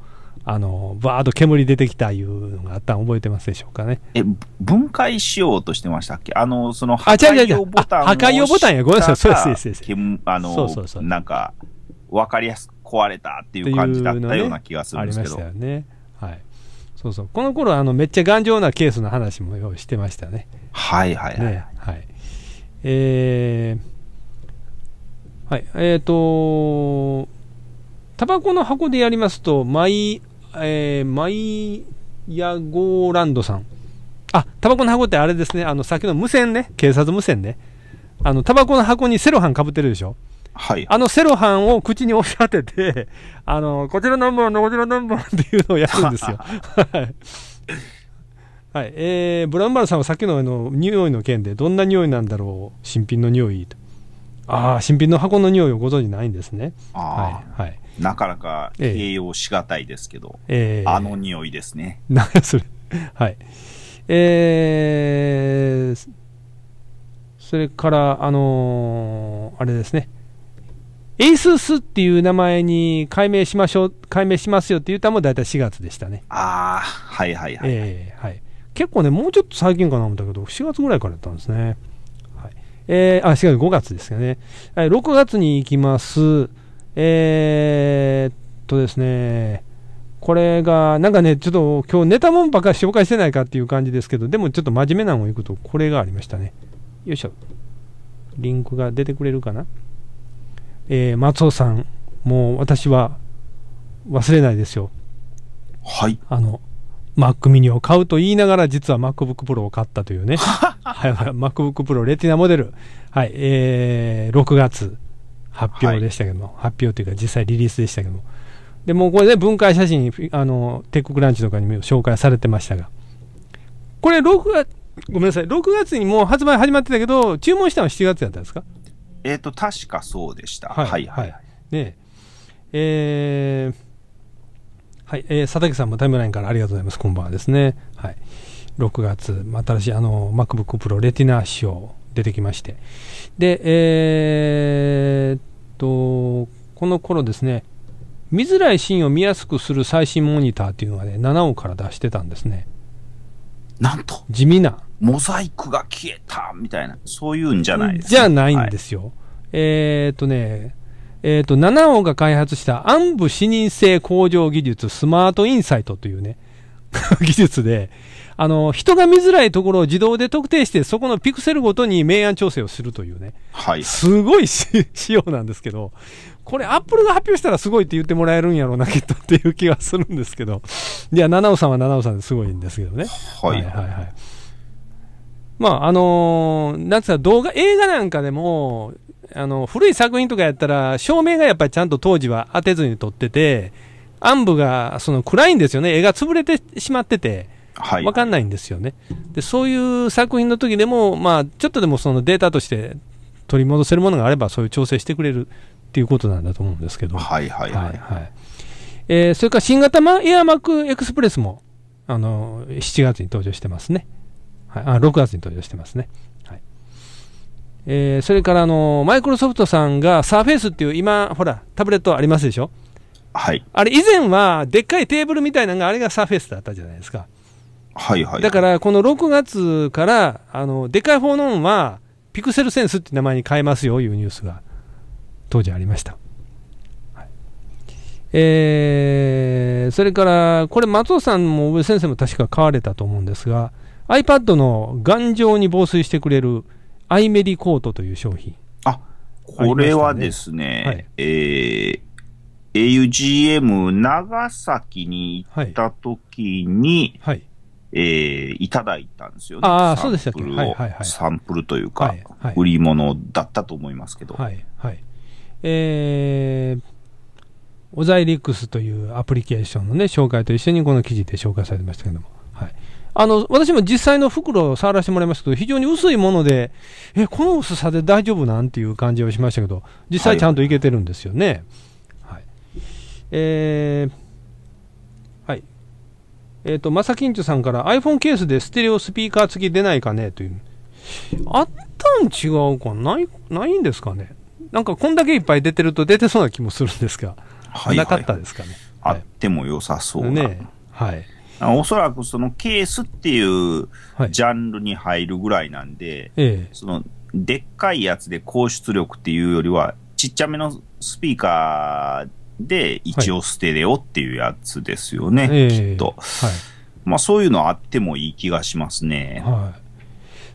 あの、バーッと煙出てきたいうのがあったん覚えてますでしょうかね。え、分解しようとしてましたっけあの、その破壊用ボタンを。破壊用ボタンや、ごめんなさい、そうです、そうです。あの、そうそうそうなんか、わかりやすく壊れたっていう感じだったような気がするんですけど。ね、ありましたよね。はい。そうそう。この頃、あの、めっちゃ頑丈なケースの話もしてましたね。はいはいはい。ね、はい。えー、はい。えっ、ー、と、タバコの箱でやりますと、毎えー、マイヤゴーランドさん。あ、タバコの箱ってあれですね。あの、きの無線ね。警察無線ね。あの、タバコの箱にセロハンかぶってるでしょ。はい。あのセロハンを口に押し当てて、あの、こちら何番の、こちら何番っていうのをやるんですよ。はい。はい。えー、ブランバルさんはさっきのあの、匂いの件で、どんな匂いなんだろう、新品の匂いと。ああ、新品の箱の匂いをご存じないんですね。はい。はい。なかなか栄養しがたいですけど、えー、あの匂いですね。何それ。はい。えー、それから、あのー、あれですね。エイススっていう名前に改名しましょう、改名しますよっていう歌も大体4月でしたね。ああ、はいはいはい、えー、はい。結構ね、もうちょっと最近かな思ったけど、4月ぐらいからやったんですね。はい、えー、あ、4月、5月ですよね。はい、6月に行きます。えー、っとですね、これが、なんかね、ちょっと今日ネタもんばっかり紹介してないかっていう感じですけど、でもちょっと真面目なのをいくと、これがありましたね。よいしょ。リンクが出てくれるかな。えー、松尾さん、もう私は忘れないですよ。はい。あの、Mac mini を買うと言いながら、実は MacBook Pro を買ったというね。はい、MacBook Pro レティナモデル。はい、えー、6月。発表でしたけども、はい、発表というか実際リリースでしたけどもでもこれね分解写真あのテッククランチとかにも紹介されてましたがこれ6月ごめんなさい6月にもう発売始まってたけど注文したのは7月だったんですかえっ、ー、と確かそうでしたはいはいはい、はい、ねえーはい、えー、佐竹さんもタイムラインからありがとうございます。こんばんはですね。はい。6月、新しいあの MacBook Pro Retina 仕様出てきまして。で、えー、っと、この頃ですね、見づらいシーンを見やすくする最新モニターっていうのはね、7王から出してたんですね。なんと。地味な。モザイクが消えたみたいな、そういうんじゃないです、じゃないんですよ。はい、えー、っとね、えー、っと、7王が開発した暗部視認性向上技術スマートインサイトというね、技術で、あの、人が見づらいところを自動で特定して、そこのピクセルごとに明暗調整をするというね。はい。すごい仕様なんですけど、これアップルが発表したらすごいって言ってもらえるんやろうな、きっとっていう気がするんですけど。いや、七尾さんは七尾さんですごいんですけどね。はい。はいはいはい。まあ、あのー、なんつうか動画、映画なんかでも、あの、古い作品とかやったら、照明がやっぱりちゃんと当時は当てずに撮ってて、暗部が、その暗いんですよね。絵が潰れてしまってて。はい、分かんないんですよね。でそういう作品の時でも、まあ、ちょっとでもそのデータとして取り戻せるものがあればそういう調整してくれるっていうことなんだと思うんですけど、はいはいはい、はいはい、えー、それから新型エアマックエクスプレスもあの7月に登場してますね、はい、あ6月に登場してますね、はいえー、それからあのマイクロソフトさんがサーフェイスっていう今ほらタブレットありますでしょはい、あれ以前はでっかいテーブルみたいなのがあれがサーフェイスだったじゃないですかはいはい。だから、この6月から、あの、でかい方のは、ピクセルセンスって名前に変えますよ、いうニュースが、当時ありました。はい、えー、それから、これ、松尾さんも上先生も確か買われたと思うんですが、iPad の頑丈に防水してくれる、アイメリコートという商品。あ、これはですね、ねはい、えー、augm 長崎に行った時に、はい、はいえー、いただいたんですよね。ああ、そうでしたっけ、はいはいはい、サンプルというか、はいはい、売り物だったと思いますけど。はい、はい。えー、オザイリックスというアプリケーションのね、紹介と一緒にこの記事で紹介されてましたけども。はい。あの、私も実際の袋を触らせてもらいましたけど、非常に薄いもので、え、この薄さで大丈夫なんていう感じはしましたけど、実際ちゃんといけてるんですよね。はい、はい、えーえっ、ー、と、まさきんちゅさんから iPhone ケースでステレオスピーカー付き出ないかねという。あったん違うかないないんですかねなんかこんだけいっぱい出てると出てそうな気もするんですが、はいはい、なかったですかね。あっても良さそうな。ねはい。おそらくそのケースっていうジャンルに入るぐらいなんで、はい、そのでっかいやつで高出力っていうよりは、ちっちゃめのスピーカーで、一応ステレオっていうやつですよね、はい、きっと。えー、はい、まあそういうのあってもいい気がしますね。はい。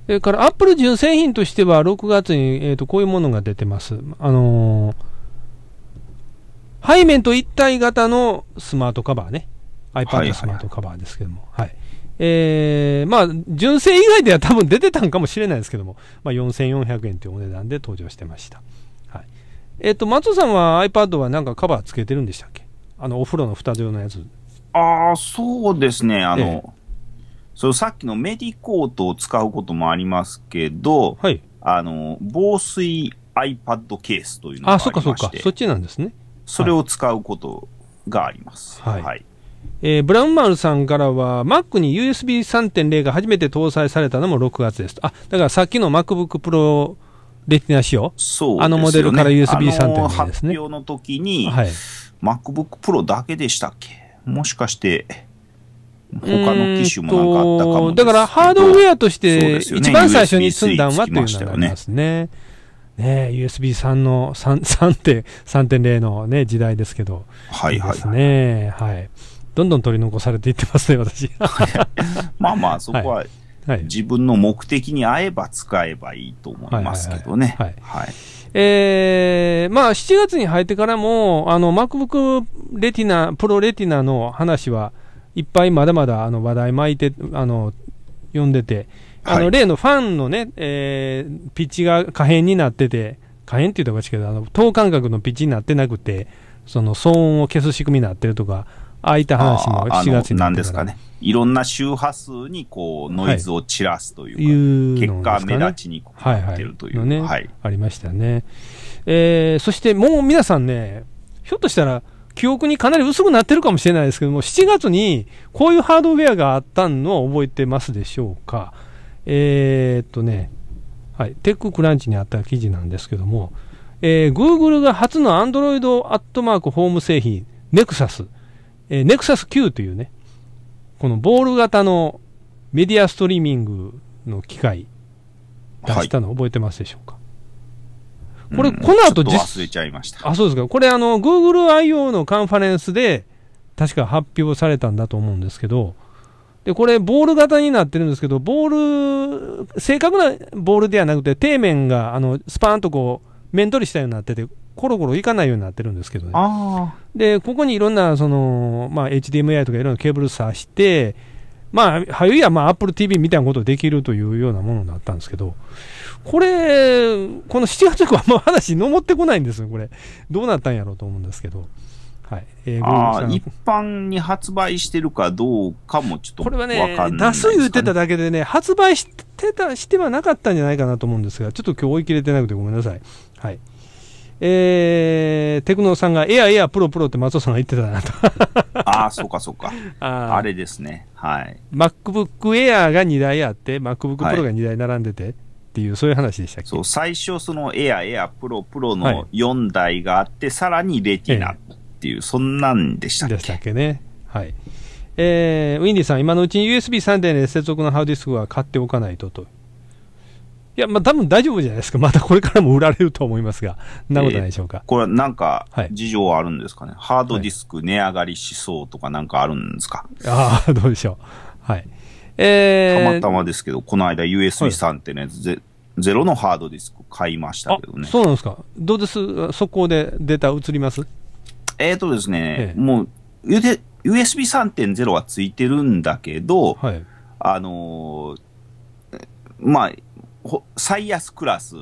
それから、アップル純正品としては、6月に、えー、とこういうものが出てます。あのー、背面と一体型のスマートカバーね。iPad のスマートカバーですけども。はい、はいはい、えー、まあ、純正以外では多分出てたんかもしれないですけども、まあ、4400円というお値段で登場してました。えっ、ー、と、松尾さんは iPad はなんかカバーつけてるんでしたっけあの、お風呂の蓋状のやつ。ああ、そうですね。あの、えそのさっきのメディコートを使うこともありますけど、はい。あの、防水 iPad ケースというのがありましてあ、そっかそっか。そっちなんですね。それを使うことがあります。はい。はい、えー、ブラウンマルさんからは、Mac に USB3.0 が初めて搭載されたのも6月ですと。あ、だからさっきの MacBook Pro レティナ仕様そう、ね、あのモデルから USB3.0 ですね。発表の時に、はい、MacBook Pro だけでしたっけもしかして、他の機種もなんかあったかもだからハードウェアとして、一番最初に積んだんはっていうのがありますね。ね USB3 の3.0のね、時代ですけど。はいはい、はい。はい。どんどん取り残されていってますね、私。まあまあ、そこは、はいはい、自分の目的に合えば使えばいいと思いますけどね。はい、はいはい、えー、まあ、7月に入ってからも、あの、MacBook レティナ、プロレティナの話はいっぱいまだまだあの話題巻いて、あの、読んでて、あの、例のファンのね、えー、ピッチが可変になってて、可変って言たらおかしいけど、あの、等間隔のピッチになってなくて、その騒音を消す仕組みになってるとか、ああいった話も7月になんですかね。いろんな周波数にこうノイズを散らすというか、はい、結果、目立ちにくくなってるという、はい、はい、ね、ありましたね、えー、そしてもう皆さんね、ひょっとしたら、記憶にかなり薄くなってるかもしれないですけども、7月にこういうハードウェアがあったのを覚えてますでしょうか。えー、っとね、はい、テッククランチにあった記事なんですけども、えー、Google が初の Android アットマークホーム製品、n e x ス s えー、Nexus Q というね、このボール型のメディアストリーミングの機械、出したの覚えてますでしょうか、はい、これ、この後実、忘れちゃいました。あ、そうですか。これ、あの、Google I.O. のカンファレンスで、確か発表されたんだと思うんですけど、で、これ、ボール型になってるんですけど、ボール、正確なボールではなくて、底面が、あの、スパーンとこう、面取りしたようになってて、コロコロいかないようになってるんですけどね。で、ここにいろんな、その、まあ、HDMI とかいろんなケーブル挿して、まあ、はゆいや、まあ、Apple TV みたいなことできるというようなものになったんですけど、これ、この7月以降はまあ話登ってこないんですよ、これ。どうなったんやろうと思うんですけど。はい。えー、あ一般に発売してるかどうかもちょっとこれはね、出す言ってただけでね、発売してた、してはなかったんじゃないかなと思うんですが、ちょっと今日追い切れてなくてごめんなさい。はい。えー、テクノさんが、エアエアプロプロって松尾さんが言ってたなと。ああ、そうかそうか。ああれですね。はい。MacBook Air が2台あって、MacBook Pro が2台並んでて。はいっていう、そういう話でしたそう、最初、そのエア、エア、プロ、プロの4台があって、はい、さらにレティナっていう、ええ、そんなんでしたっけ。でしたっけね。はい。えー、ウィンディさん、今のうちに USB3.0 接続のハードディスクは買っておかないとといや、まあ、多分大丈夫じゃないですか。またこれからも売られると思いますが、なことないでしょうか。えー、これはなんか、事情はあるんですかね、はい、ハードディスク値上がりしそうとかなんかあるんですか、はい、ああ、どうでしょう。はい。えー、たまたまですけど、この間 USB 3ってね、はい、ゼゼロのハードディスク買いましたけどね。そうなんですか。どうです速攻でデータ移りますえっ、ー、とですね、えー、もう、USB3.0 はついてるんだけど、はい、あのー、まあ、最安クラス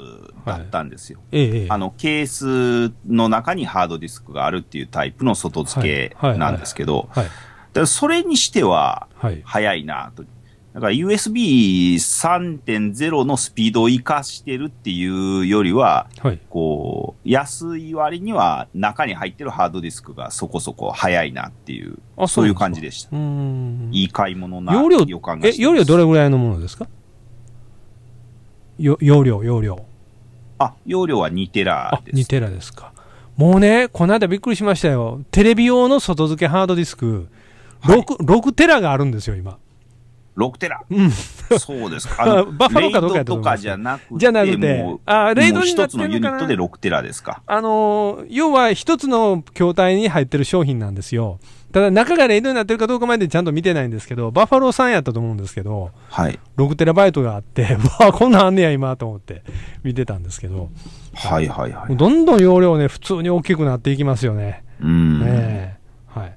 だったんですよ、はいええ、あのケースの中にハードディスクがあるっていうタイプの外付けなんですけど、それにしては早いなと、だから USB3.0 のスピードを生かしてるっていうよりは、はい、こう安い割には中に入ってるハードディスクがそこそこ早いなっていう、そういう感じでした。いい買い物な容量え容量どれぐらいのものですかよ容量、容量。あ、容量は2テラです。2テラですか。もうね、この間びっくりしましたよ。テレビ用の外付けハードディスク、6、はい、6テラがあるんですよ、今。6テラ。うん。そうですか。バッファローかどうかやったいまじゃなくて。じゃなくて。あ、レイドになってるのかな一つのユニットで6テラですか。あのー、要は一つの筐体に入ってる商品なんですよ。ただ中がレイドになってるかどうかまでちゃんと見てないんですけど、バッファローさんやったと思うんですけど、はい、6テラバイトがあって、わあ、こんなんあんねや今と思って見てたんですけど、はいはいはい。どんどん容量ね、普通に大きくなっていきますよね。うん。ねはい。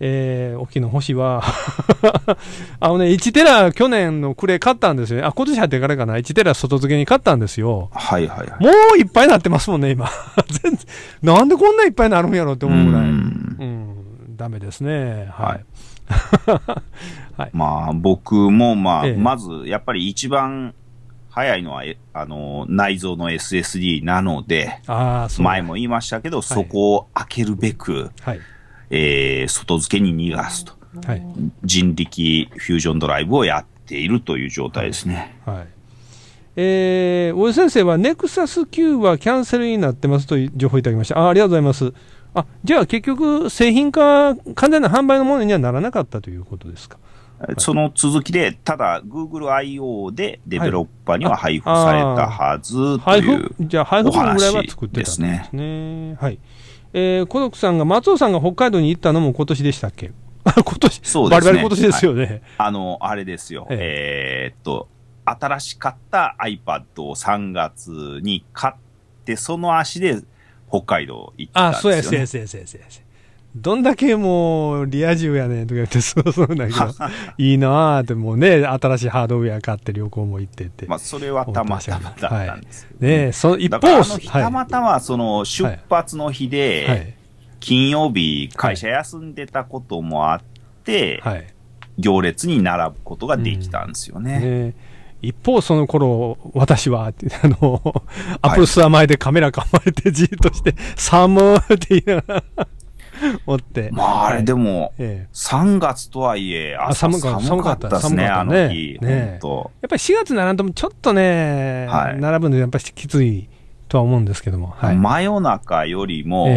えー、沖の星は あのね、1テラ去年の暮れ買ったんですよね。あ、今年入ってからかな。1テラ外付けに買ったんですよ。はいはい、はい、もういっぱいなってますもんね、今。全然、なんでこんないっぱいなるんやろって思うぐらい。うんダメですね。はい。はい、まあ、僕も、まあ、ええ、まず、やっぱり一番早いのは、あの、内蔵の SSD なので、あそう前も言いましたけど、はい、そこを開けるべく、はい、えー、外付けに逃がすと。はい、人力フュージョンドライブをやっているという状態ですね。はい、えー、大江先生は、ネクサス Q はキャンセルになってますという情報いただきました。あありがとうございます。あじゃあ結局、製品化、完全な販売のものにはならなかったということですか。その続きで、ただ、GoogleIO でデベロッパーには配布されたはずというじゃあ、配布分ぐらいは作ってたんですね。はい。えー、孤独さんが、松尾さんが北海道に行ったのも今年でしたっけ 今年、そうですね、バリバリ今年ですよね。はい、あの、あれですよ。えー、えー、っと、新しかった iPad を3月に買って、その足で、北海道行ったんですよ、ね、あ、そうや、そうや、そうや、そうや、そうや。どんだけもう、リア充やねんとか言って、そうそうなんだ いいなぁって、もうね、新しいハードウェア買って旅行も行ってって。まあ、それはたまたまだったんですけね、はい。ねその一方、たまたま、その、出発の日で、金曜日、会社休んでたこともあって、はい、行列に並ぶことができたんですよね。うんね一方、その頃、私は、あの、アップルストア前でカメラ構えてじっとして、寒ーって言いながら、って。まあ、あれでも、3月とはいえ、朝寒か寒かったですね、あの日。ね、やっぱり4月並んでもちょっとね、はい、並ぶのやっぱりきついとは思うんですけども。はい、真夜中よりも、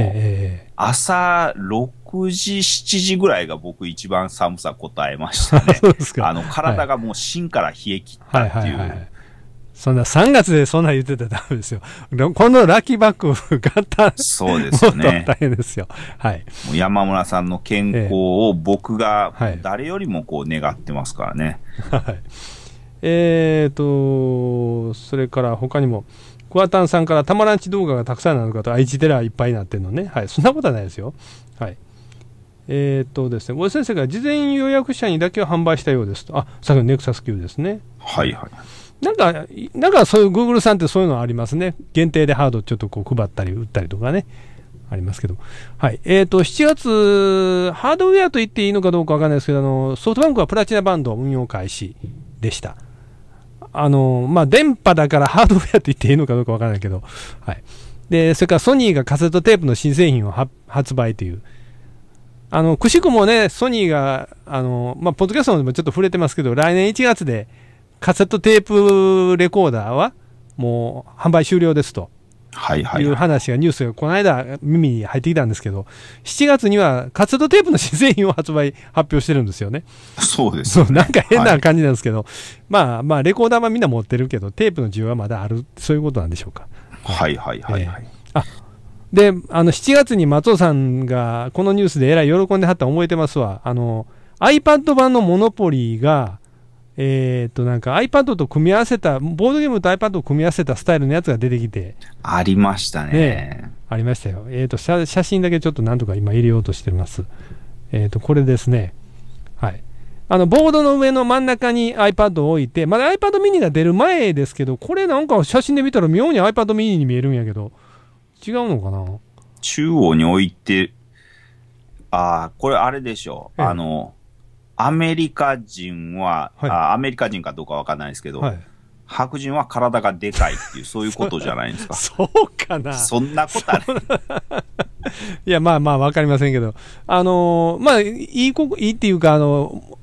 朝6 6時、7時ぐらいが僕一番寒さ答えましたね。そうですか。あの、体がもう芯から冷え切ったっていう。はいはいはいはい、そんな、3月でそんな言ってたらダメですよ。このラッキーバックがたそうですよね。大変ですよ。はい。もう山村さんの健康を僕が誰よりもこう願ってますからね。はい。えーと、それから他にも、クワタンさんからたまらんち動画がたくさんるのかと、愛知寺いっぱいになってるのね。はい。そんなことはないですよ。はい。えー、っとですね、先生が事前予約者にだけは販売したようですと。あ、さっきのネクサス級ですね。はいはい。なんか、なんかそういう、グーグルさんってそういうのありますね。限定でハードちょっとこう配ったり売ったりとかね。ありますけど。はい。えっ、ー、と、7月、ハードウェアと言っていいのかどうかわかんないですけど、あの、ソフトバンクはプラチナバンド運用開始でした。あの、まあ、電波だから ハードウェアと言っていいのかどうかわからないけど、はい。で、それからソニーがカセットテープの新製品を発売という、あの、くしくもね、ソニーが、あの、まあ、ポッドキャストでもちょっと触れてますけど、来年1月でカセットテープレコーダーはもう販売終了ですと。はいはい、いう話がニュースがこの間耳に入ってきたんですけど、7月にはカセットテープの新製品を発売、発表してるんですよね。そうです、ね、そう、なんか変な感じなんですけど、はい、まあまあレコーダーはみんな持ってるけど、テープの需要はまだある、そういうことなんでしょうか。はいはいはい、はいえー、あ、で、あの、7月に松尾さんが、このニュースでえらい喜んではった覚えてますわ。あの、iPad 版のモノポリーが、えー、っと、なんか iPad と組み合わせた、ボードゲームと iPad を組み合わせたスタイルのやつが出てきて。ありましたね。ねありましたよ。えー、っと写、写真だけちょっとなんとか今入れようとしてます。えー、っと、これですね。はい。あの、ボードの上の真ん中に iPad を置いて、まだ iPad mini が出る前ですけど、これなんか写真で見たら妙に iPad mini に見えるんやけど、違うのかな中央に置いて、ああ、これあれでしょう。ええ、あの、アメリカ人は、はい、あアメリカ人かどうかわかんないですけど、はい、白人は体がでかいっていう、そういうことじゃないですか。そうかな。そんなことある。いや、まあまあ、わかりませんけど、あのー、まあ、いいこ、いいっていうか、あのー、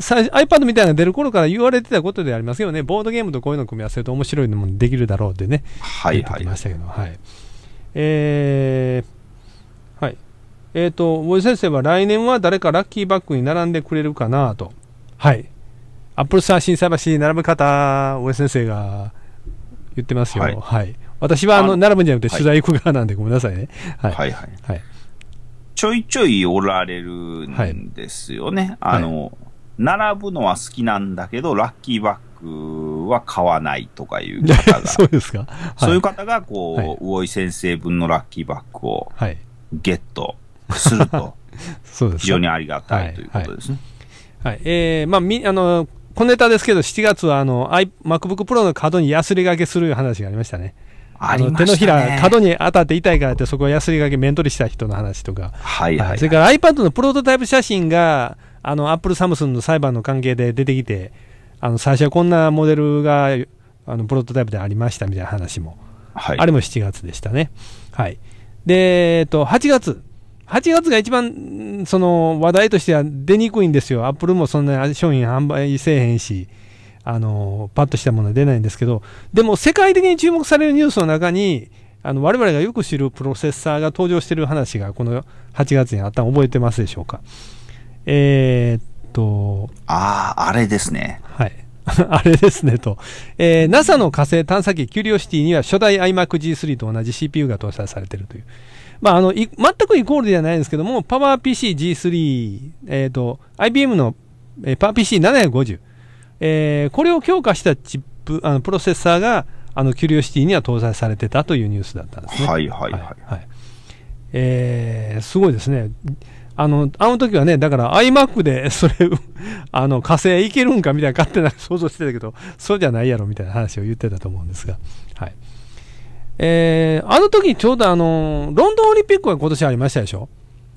最初 iPad みたいなの出る頃から言われてたことでありますけどね、ボードゲームとこういうの組み合わせると面白いのもできるだろうってね、はいはい。ましたけど、はい。えー、はい。えっ、ー、と、森先生は来年は誰かラッキーバッグに並んでくれるかなと。はい。アップルスター心斎橋並ぶ方、大江先生が言ってますよ。はい。はい、私はあの並ぶんじゃなくて取材行く側なんで、ごめんなさいね。はい。はい、はい、はい。ちょいちょいおられるんですよね。はい、あの、並ぶのは好きなんだけど、ラッキーバッグは買わないとかいう方が、そうですか、はい、そういう方が、こう、はい、魚井先生分のラッキーバッグをゲットすると、そうです非常にありがたいということですね。はい、はい、えー、まあ、み、あの、小ネタですけど、7月は、あの、I、MacBook Pro の角にやすりがけする話がありましたね。あり、ね、手のひら、角に当たって痛いからって、そこはやすりがけ、面取りした人の話とか。はいはい、はい、それから iPad のプロトタイプ写真が、あの、アップル、サムスンの裁判の関係で出てきて、あの最初はこんなモデルがあのプロトタイプでありましたみたいな話も、はい、あれも7月でしたね。はい、で、えっと、8月。8月が一番その話題としては出にくいんですよ。アップルもそんなに商品販売せえへんし、あの、パッとしたものは出ないんですけど、でも世界的に注目されるニュースの中に、あの我々がよく知るプロセッサーが登場している話がこの8月にあったの覚えてますでしょうか。えー、っと、ああ、あれですね。はい。あれですねと、えー、NASA の火星探査機キュリオシティには初代 iMacG3 と同じ CPU が搭載されているという。まあ、あの全くイコールではないんですけども、PowerPC-G3、えーと、IBM の、え PowerPC750、えー、これを強化したチップ、あのプロセッサーがあのキュリオシティには搭載されてたというニュースだったんですね。はいはいはい。はい、えすごいですね。あの、あの時はね、だから iMac で それあの、火星いけるんかみたいな勝手な想像してたけど、そうじゃないやろみたいな話を言ってたと思うんですが、はい。えー、あの時ちょうどあの、ロンドンオリンピックが今年ありましたでしょ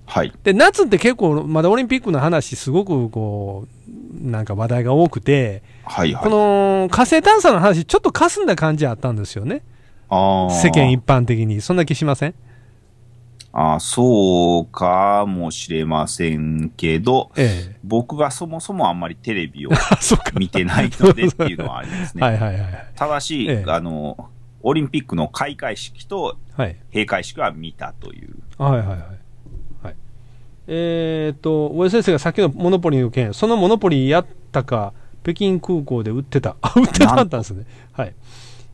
はい。で、夏って結構、まだオリンピックの話、すごくこう、なんか話題が多くて、はいはい、この火星探査の話、ちょっとかすんだ感じあったんですよね。世間一般的に。そんな気しませんあそうかもしれませんけど、ええ、僕がそもそもあんまりテレビを 見てないのでっていうのはありますね。はいはいはい、ただし、え、あの、オリンピックの開会式と閉会式は見たという。はい、はい、はいはいえー、っと、大江先生がさっきのモノポリの件、そのモノポリやったか、北京空港で売ってた。あ、売ってたんですね。はい。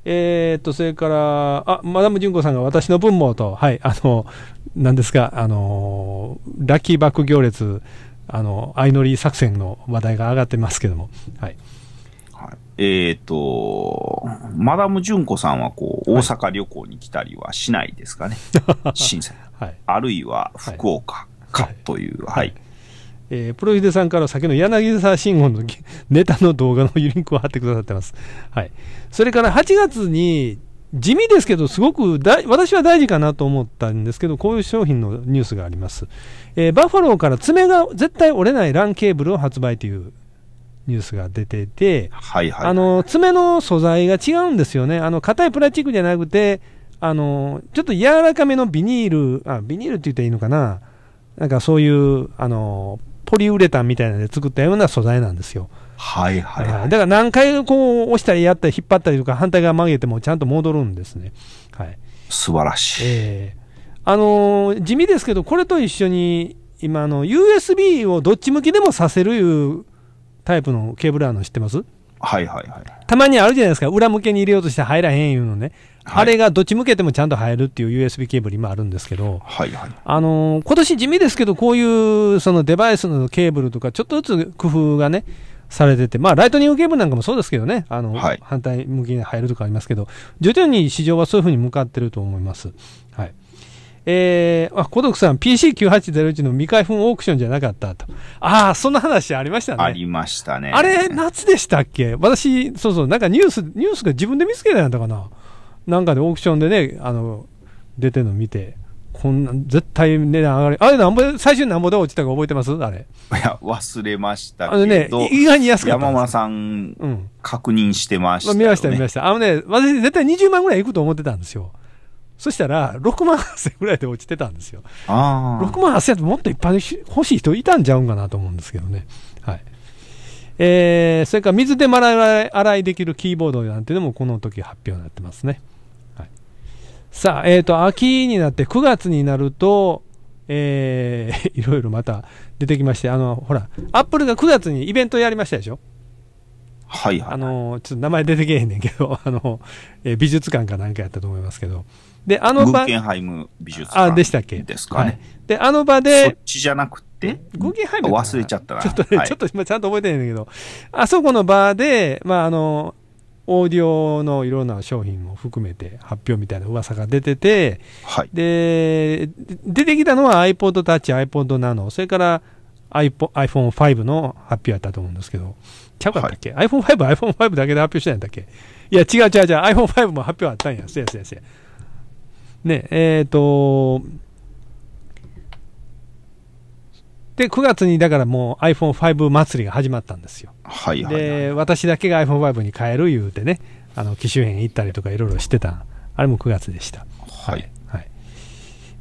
えー、っと、それから、あ、マダム純子さんが私の分もと、はい、あの、なんですか、あの、ラッキーバック行列、あの、相乗り作戦の話題が上がってますけども、はい。えっ、ー、と、マダム純子さんはこう、大阪旅行に来たりはしないですかね。はい、新鮮。はい、あるいは福岡かという、はい、はい、えー、プロヒデさんから先の柳沢慎吾のネタの動画のリンクを貼ってくださってます。はい。それから8月に、地味ですけど、すごく私は大事かなと思ったんですけど、こういう商品のニュースがあります。えー、バッファローから爪が絶対折れないランケーブルを発売というニュースが出てて、はいはい、あの爪の素材が違うんですよね。あの硬いプラスチックじゃなくて、あのちょっと柔らかめのビニール、あビニールって言ったらいいのかな。なんかそういう、あの、ポリウレタンみたいなので作ったような素材なんですよ。はいはい、はい、だから何回こう押したりやったり引っ張ったりとか反対側曲げてもちゃんと戻るんですね。はい、素晴らしい。えー、あのー、地味ですけど、これと一緒に今あの USB をどっち向きでもさせるいうタイプのケーブルあるの知ってますはいはいはい。たまにあるじゃないですか。裏向けに入れようとして入らへんいうのね。はい、あれがどっち向けてもちゃんと入るっていう USB ケーブル、今あるんですけど、はいはい、あのー、今年地味ですけど、こういうそのデバイスのケーブルとか、ちょっとずつ工夫がね、されてて、まあ、ライトニングケーブルなんかもそうですけどね、あの、はい、反対向きに入るとかありますけど、徐々に市場はそういうふうに向かってると思います。はい。えー、あ、孤独さん、PC9801 の未開封オークションじゃなかったと。ああ、そんな話ありましたね。ありましたね。あれ、夏でしたっけ私、そうそう、なんかニュース、ニュースが自分で見つけたんだったかな。なんかでオークションでね、あの、出てるの見て、こんな、絶対値段上がり、あれなんぼ最終なんぼで落ちたか覚えてますあれ。いや、忘れましたあのね、意外に安かった。山村さん、うん、確認してました、ね、見ました、見ました。あのね、私絶対20万ぐらいいくと思ってたんですよ。そしたら、6万8000ぐらいで落ちてたんですよ。あ6万8000ってもっといっぱい欲しい人いたんちゃうんかなと思うんですけどね。はい。えー、それから水で洗いできるキーボードなんていうのもこの時発表になってますね。さあ、えっ、ー、と、秋になって9月になると、えー、いろいろまた出てきまして、あの、ほら、アップルが9月にイベントやりましたでしょはいはい。あの、ちょっと名前出てけへんねんけど、あの、えー、美術館かなんかやったと思いますけど。で、あの場。グッケンハイム美術館。あ、でしたっけですかね、はい、で、あの場で。そっちじゃなくてグッケンハイム忘れちゃったな。ちょっとね、はい、ちょっと今ちゃんと覚えてないんだけど、あそこの場で、まあ、あの、オーディオのいろんな商品も含めて発表みたいな噂が出てて、はい、で出てきたのは iPod Touch、iPod Nano、それから iPhone5 の発表やったと思うんですけど、ちゃうかったっけ、はい、?iPhone5、iPhone5 だけで発表したんやったっけいや、違う違う違う、iPhone5 も発表あったんや、せやせやせや。ね、えっ、と、で、9月にだからもう iPhone5 祭りが始まったんですよ。はいはい、はい、で、私だけが iPhone5 に変える言うてね、あの、機種変行ったりとかいろいろしてた。あれも9月でした。はい。はい、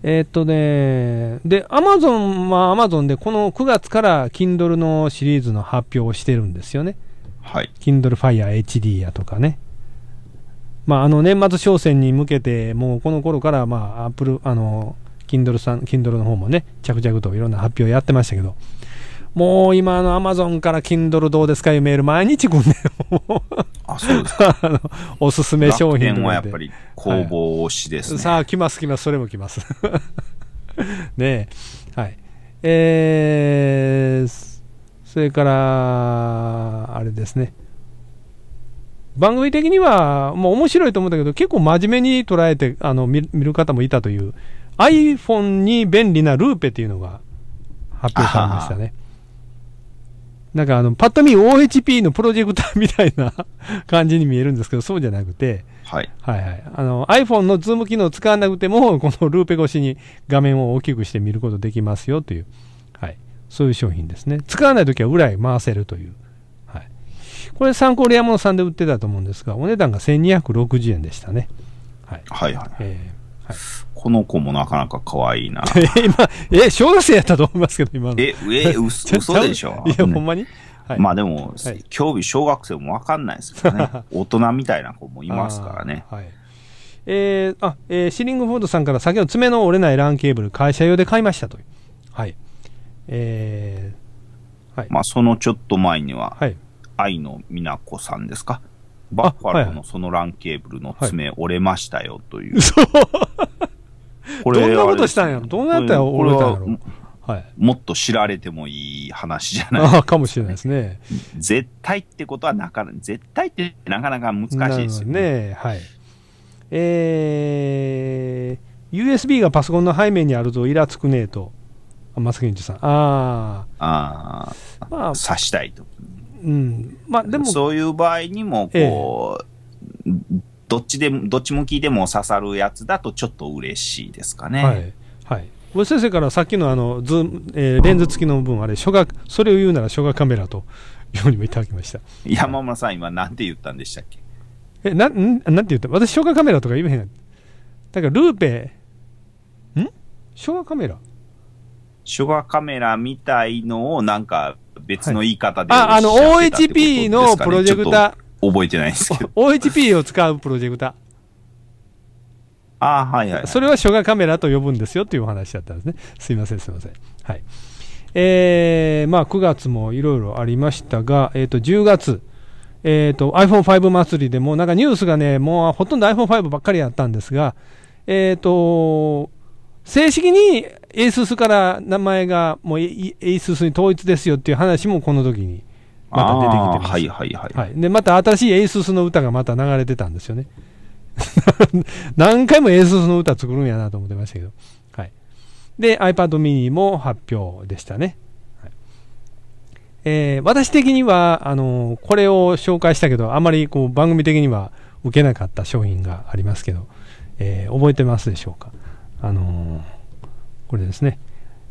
えー、っとね、で、アマゾンはアマゾンでこの9月から Kindle のシリーズの発表をしてるんですよね。はい。Kindle Fire HD やとかね。まあ、あの年末商戦に向けて、もうこの頃から、まあ、アップル、あの、Kindle さん、Kindle の方もね、着々といろんな発表やってましたけど、もう今のアマゾンから Kindle どうですかいうメール毎日来んだよ。あ、そうですか。あの、おすすめ商品。楽天はやっぱり工房推しですね、はい、さあ、来ます来ます。それも来ます。ねえ。はい。えー、それから、あれですね。番組的には、もう面白いと思ったけど、結構真面目に捉えて、あの、見る方もいたという iPhone に便利なルーペっていうのが発表されましたね。なんかあの、パッと見 OHP のプロジェクターみたいな感じに見えるんですけど、そうじゃなくて、はい。はいはい。あの、iPhone のズーム機能を使わなくても、このルーペ越しに画面を大きくして見ることできますよという、はい。そういう商品ですね。使わないときは裏へ回せるという。はい。これ参考レアモノさんで売ってたと思うんですが、お値段が1260円でしたね。はい。はいはい。えーはい、この子もなかなか可愛いな。え、今、え、小学生やったと思いますけど、今の。え、え、嘘でしょいや、ほんまに、はい、まあでも、はい、競小学生もわかんないですけどね。大人みたいな子もいますからね。はい。えー、あ、えー、シリングフォードさんから先の爪の折れないランケーブル、会社用で買いましたという。はい。えー、はい。まあ、そのちょっと前には、はい、愛の美奈子さんですかバッファローのそのランケーブルの爪折れましたよという。はい、どんなことしたんやろどうなったら俺は、はい、もっと知られてもいい話じゃないかもしれないですね。絶対ってことはなかなか、絶対ってなかなか難しいですよね。ねはい。えー、USB がパソコンの背面にあるとイラつくねえと。あ、松木さん。ああ。ああ。まあ。刺したいと。うん。まあでも。そういう場合にも、こう、えどっちでも、どっちも聞いても刺さるやつだとちょっと嬉しいですかね。はい。はい。先生からさっきのあの、ズーえー、レンズ付きの分、あれ、初画、それを言うなら初画カメラというふうにもいただきました。山村さん、今、なんて言ったんでしたっけえ、な、ん、なんて言った私、初画カメラとか言えへん。だから、ルーペ、ん初画カメラ初画カメラみたいのを、なんか、別の言い方で、はい、あ、あの、OHP のプロジェクター、覚えてないんですけど。OHP を使うプロジェクター。あはいはい。それは初画カメラと呼ぶんですよというお話だったんですね。すみません、すみません。はい。えー、まあ9月もいろいろありましたが、えっ、ー、と、10月、えっ、ー、iPhone5 祭りでもなんかニュースがね、もうほとんど iPhone5 ばっかりやったんですが、えっ、ー、と、正式に ASUS から名前がもう ASUS に統一ですよっていう話もこの時にまた出てきてます。はいはいはい。はい、で、また新しいエイススの歌がまた流れてたんですよね。何回もエイススの歌作るんやなと思ってましたけど。はい。で、iPad mini も発表でしたね。はい、えー、私的には、あのー、これを紹介したけど、あまりこう番組的には受けなかった商品がありますけど、えー、覚えてますでしょうか。あのこれですね。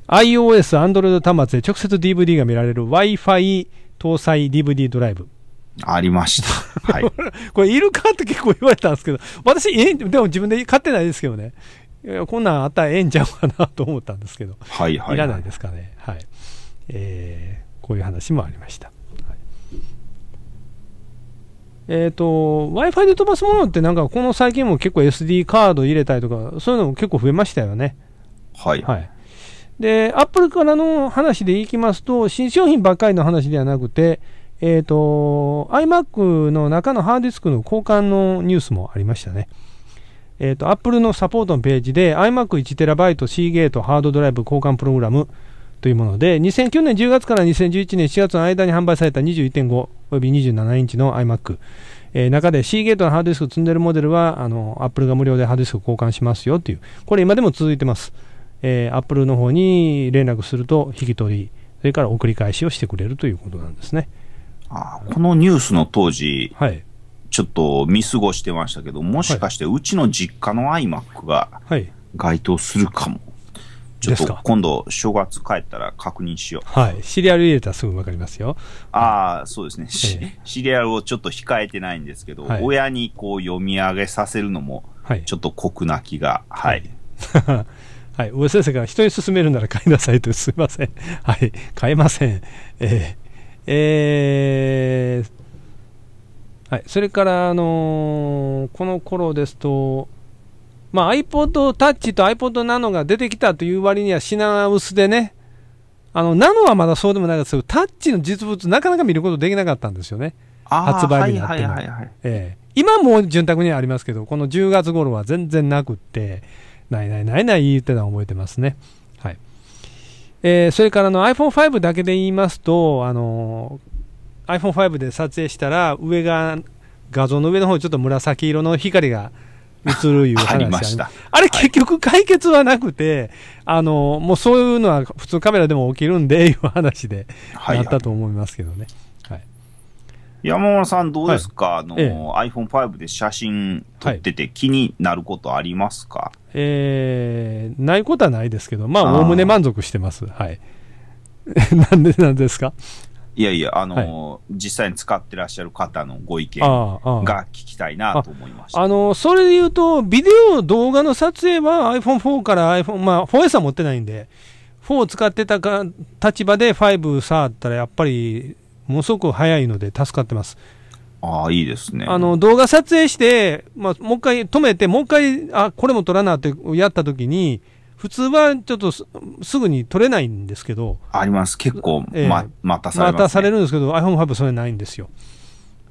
iOS、Android 端末で直接 DVD が見られる Wi-Fi 搭載 DVD ドライブ。ありました。はい。これ、いるかって結構言われたんですけど、私、えでも自分で買ってないですけどね。こんなんあったらええんちゃうかなと思ったんですけど。はいはい、はい、いらないですかね。はい。えー、こういう話もありました。はい、えっ、ー、と、Wi-Fi で飛ばすものってなんかこの最近も結構 SD カード入れたりとか、そういうのも結構増えましたよね。はい。はい。で、アップルからの話でいきますと、新商品ばっかりの話ではなくて、えっ、ー、と、iMac の中のハードディスクの交換のニュースもありましたね。えっ、ー、と、アップルのサポートのページで iMac1TB ーゲートハードドライブ交換プログラムというもので、2009年10月から2011年4月の間に販売された21.5および27インチの iMac。えー、中でーゲートのハードディスクを積んでるモデルは、あの、アップルが無料でハードディスク交換しますよという、これ今でも続いてます。えー、Apple の方に連絡すると引き取り、それから送り返しをしてくれるということなんですね。あこのニュースの当時、はい、ちょっと見過ごしてましたけど、もしかしてうちの実家の iMac が該当するかも。はいちょっと今度、正月帰ったら確認しよう。はい。シリアル入れたらすぐ分かりますよ。ああ、そうですね、えシリアルをちょっと控えてないんですけど、はい、親にこう読み上げさせるのも、ちょっと酷な気が、はい。はいはい、上先生が人に勧めるなら買いなさいとすいません。はい、買えません。えー、えー、はい、それから、あのー、この頃ですと、まあ、iPod Touch と iPod Nano が出てきたという割には品薄でね、あの、ナノはまだそうでもないですけど、タッチの実物、なかなか見ることできなかったんですよね。発売日になっても。はいはいえ今も潤沢にはありますけど、この10月頃は全然なくって、ないないないない言ってたの覚えてますね。はい。えー、それからの iPhone5 だけで言いますと、あのー、iPhone5 で撮影したら、上が、画像の上の方ちょっと紫色の光が映るいう話ありました。あれ結局解決はなくて、はい、あのー、もうそういうのは普通カメラでも起きるんで、いう話で、はい、なったと思いますけどね。はい、山本さん、どうですか、はい、あの、ええ、iPhone5 で写真撮ってて気になることありますか、はいえー、ないことはないですけど、まあ、おおむね満足してます。はい。なんでなんですかいやいや、あのーはい、実際に使ってらっしゃる方のご意見が聞きたいなと思いました。あ、あのー、それで言うと、ビデオ、動画の撮影は iPhone4 から iPhone、まあ、4S は持ってないんで、4使ってたか立場で5触ったら、やっぱり、ものすごく早いので助かってます。ああ、いいですね。あの、動画撮影して、まあ、もう一回止めて、もう一回、あ、これも撮らなってやったときに、普通はちょっとすぐに撮れないんですけど。あります。結構、ま、えー、待たされまね、待たされるんですけど、iPhone5 それないんですよ。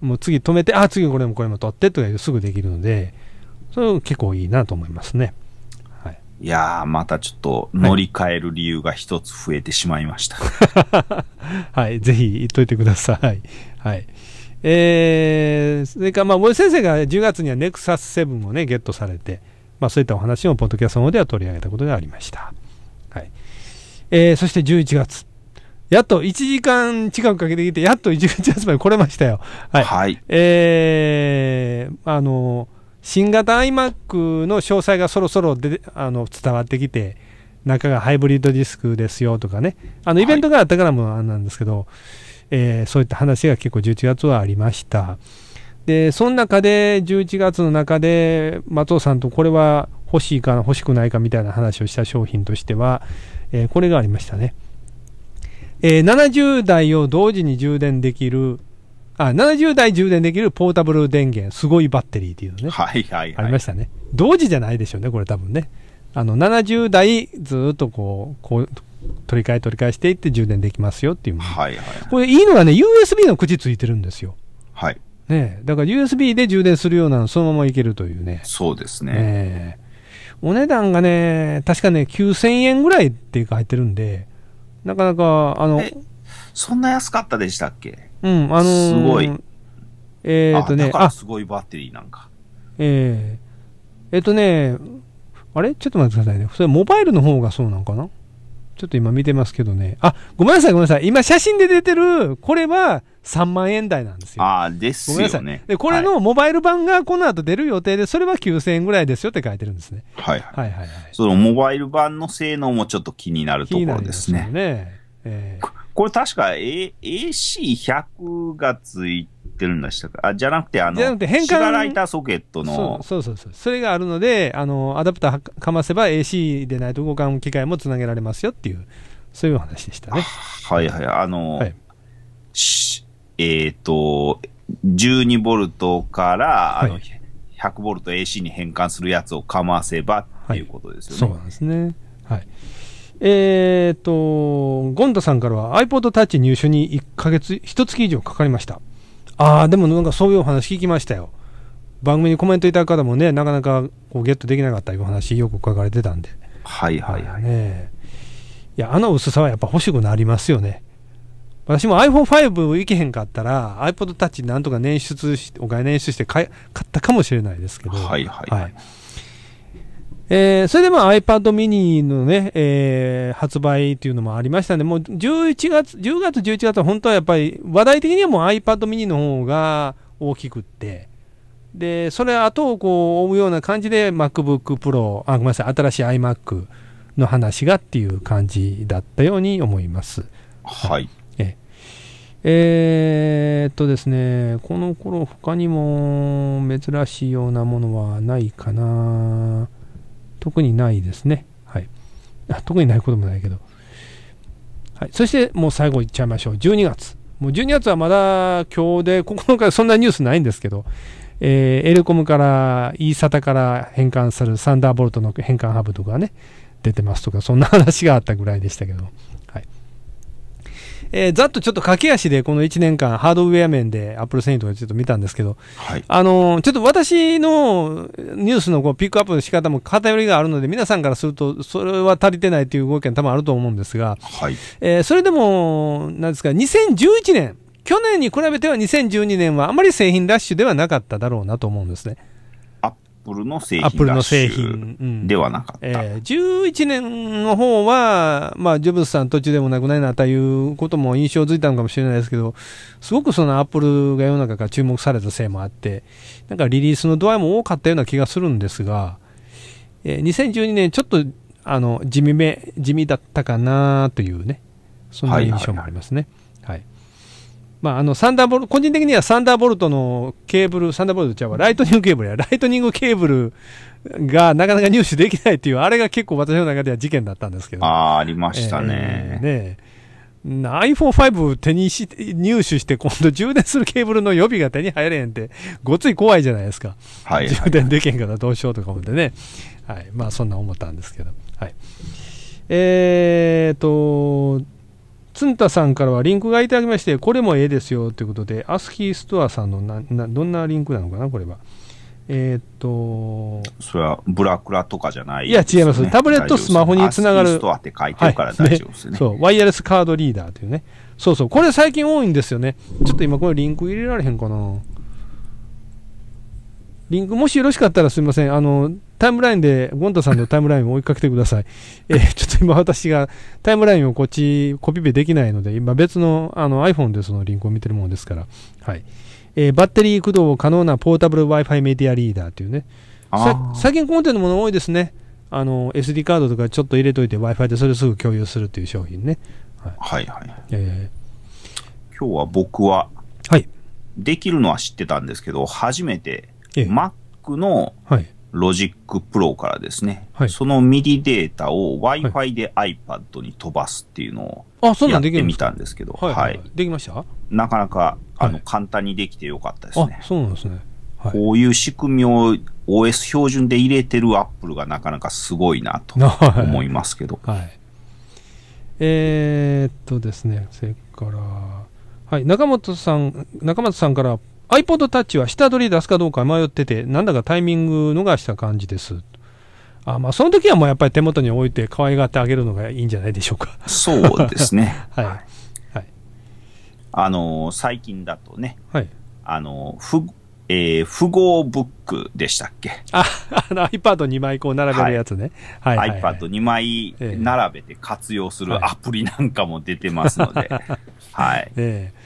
もう次止めて、あ、次これもこれも撮ってとかすぐできるので、それ結構いいなと思いますね。はい、いやー、またちょっと乗り換える理由が一つ増えてしまいました。はい、はい、ぜひ言っといてください。はい。えー、それからまあ森先生が10月にはネクサス7をねゲットされて、まあ、そういったお話もポッドキャストの方では取り上げたことがありました、はいえー、そして11月やっと1時間近くかけてきてやっと11月まで来れましたよはい、はい、えー、あの新型 iMac の詳細がそろそろであの伝わってきて中がハイブリッドディスクですよとかねあのイベントがあったからもなんですけど、はいえー、そういった話が結構11月はありました。で、その中で11月の中で松尾さんとこれは欲しいかな欲しくないかみたいな話をした商品としては、えー、これがありましたね。えー、70台を同時に充電できるあ、70台充電できるポータブル電源、すごいバッテリーっていうのね。はいはいはい。ありましたね。同時じゃないでしょうね、これ多分ね。あの、70台ずっとこう、こう、取り替え取り替えしていって充電できますよっていう、はいはい、これいいのがね USB の口ついてるんですよはいねだから USB で充電するようなのそのままいけるというねそうですね、ね、お値段がね確かね9000円ぐらいっていう書いてるんでなかなかあのそんな安かったでしたっけうんあのー、すごいえー、っとねあすごいバッテリーなんかえー、えー、っとねあれちょっと待ってくださいね。それモバイルの方がそうなのかなちょっと今見てますけどね。あ、ごめんなさい、ごめんなさい。今写真で出てる、これは3万円台なんですよ。ああ、ですよね。ごめんなさい。で、これのモバイル版がこの後出る予定で、それは9000円ぐらいですよって書いてるんですね。はい。はいはいはい。そのモバイル版の性能もちょっと気になるところですね。気になりますね。えー、これ確か、A、c 1 0 0がついってるんでしたかあ、じゃなくて、あの、じゃなくて変換シガライターソケットの。そうそうそうそれがあるので、あの、アダプターかませば AC でないと交換機械もつなげられますよっていう、そういう話でしたね。はいはい。あの、はい、えっ、ー、と、12ボルトから、あの、はい、100ボルト AC に変換するやつをかませばっていうことですよね。はい、そうなんですね。はい。えーと、ゴンダさんからは iPod Touch 入手に1ヶ月、1月以上かかりました。ああ、でもなんかそういうお話聞きましたよ。番組にコメントいただく方もね、なかなかこうゲットできなかったいうお話、よく書かれてたんで。はいはいはい。ね、いや、あの薄さはやっぱ欲しくなりますよね。私も iPhone5 行けへんかったら iPod Touch なんとか捻出しお金捻出して買買ったかもしれないですけど、はいはいはい、はいえー、それでまあ iPad mini のね、えー、発売っていうのもありましたね。もう11月、10月11月は本当はやっぱり話題的にはもう iPad mini の方が大きくって、で、それ後をこう追うような感じで MacBook Pro、あ、ごめんなさい、新しい iMac の話がっていう感じだったように思います。はい。ええー、っとですね、この頃他にも珍しいようなものはないかな。特にないですね。はい。特にないこともないけど。はい。そしてもう最後いっちゃいましょう。12月。もう12月はまだ今日で、9日そんなニュースないんですけど、えー、エレコムから、イーサタから変換するサンダーボルトの変換ハブとかね、出てますとか、そんな話があったぐらいでしたけど。えー、ざっとちょっと駆け足でこの1年間、ハードウェア面でアップル製繊維とかちょっと見たんですけど、はい、あのー、ちょっと私のニュースのこうピックアップの仕方も偏りがあるので、皆さんからすると、それは足りてないというご意見、多分あると思うんですが、はい、えー、それでも、なんですか、2011年、去年に比べては2012年はあまり製品ラッシュではなかっただろうなと思うんですね。プルの製品アップルの製品ではなかった、えー、11年の方は、まあ、ジョブズさん途中でもなくないなということも印象づいたのかもしれないですけど、すごくそのアップルが世の中から注目されたせいもあって、なんかリリースの度合いも多かったような気がするんですが、えー、2012年ちょっとあの地味め、地味だったかなというね、そんな印象もありますね。はいはいはいまあ、あの、サンダーボルト、個人的にはサンダーボルトのケーブル、サンダーボルトちゃうわ、ライトニングケーブルや、ライトニングケーブルがなかなか入手できないっていう、あれが結構私の中では事件だったんですけど。ああ、ありましたね。えー、ね iPhone5 手にし、入手して今度充電するケーブルの予備が手に入れへんって、ごつい怖いじゃないですか。はい、はい、充電できへんからどうしようとか思ってね。はい。まあそんな思ったんですけど。はい。えーと、つんたさんからはリンクがいただきまして、これもええですよということで、アスキーストアさんのななどんなリンクなのかな、これは。えー、っと。それはブラクラとかじゃない、ね、いや、違います。タブレット、スマホにつながる。ストアって書いてるから大丈夫ですねはいね、そう、ワイヤレスカードリーダーというね。そうそう、これ最近多いんですよね。ちょっと今これリンク入れられへんかな。リンク、もしよろしかったらすみません。あの、タイムラインで、ゴンタさんのタイムラインを追いかけてください。えー、ちょっと今私がタイムラインをこっちコピペできないので、今別のあの iPhone でそのリンクを見てるものですから。はい。えー、バッテリー駆動可能なポータブル Wi-Fi メディアリーダーというね。最近コンテンツもの多いですね。あの、SD カードとかちょっと入れといて Wi-Fi でそれすぐ共有するという商品ね。はい、はい、はい、えー、今日は僕は、はい。できるのは知ってたんですけど、初めて Mac のロジックプロからですね、はい、そのミリデータを Wi-Fi で iPad に飛ばすっていうのをやってみたんですけど、はい、はい、できましたなかなかあの、簡単にできてよかったですね。そうなんですね。こういう仕組みを OS 標準で入れてるアップルがなかなかすごいなと思いますけど。はい、えー、っとですね、それから、はい、中本さん、中本さんから iPod Touch は下取り出すかどうか迷ってて、なんだかタイミング逃した感じです。あまあ、その時はもうやっぱり手元に置いて可愛がってあげるのがいいんじゃないでしょうか。そうですね。はい。はい。あのー、最近だとね、はい。あのー、ふ、えー、富豪ブックでしたっけあ、あの iPad2 枚こう並べるやつね。はい。はいはい iPad2 枚並べて活用するアプリなんかも出てますので、はい。えー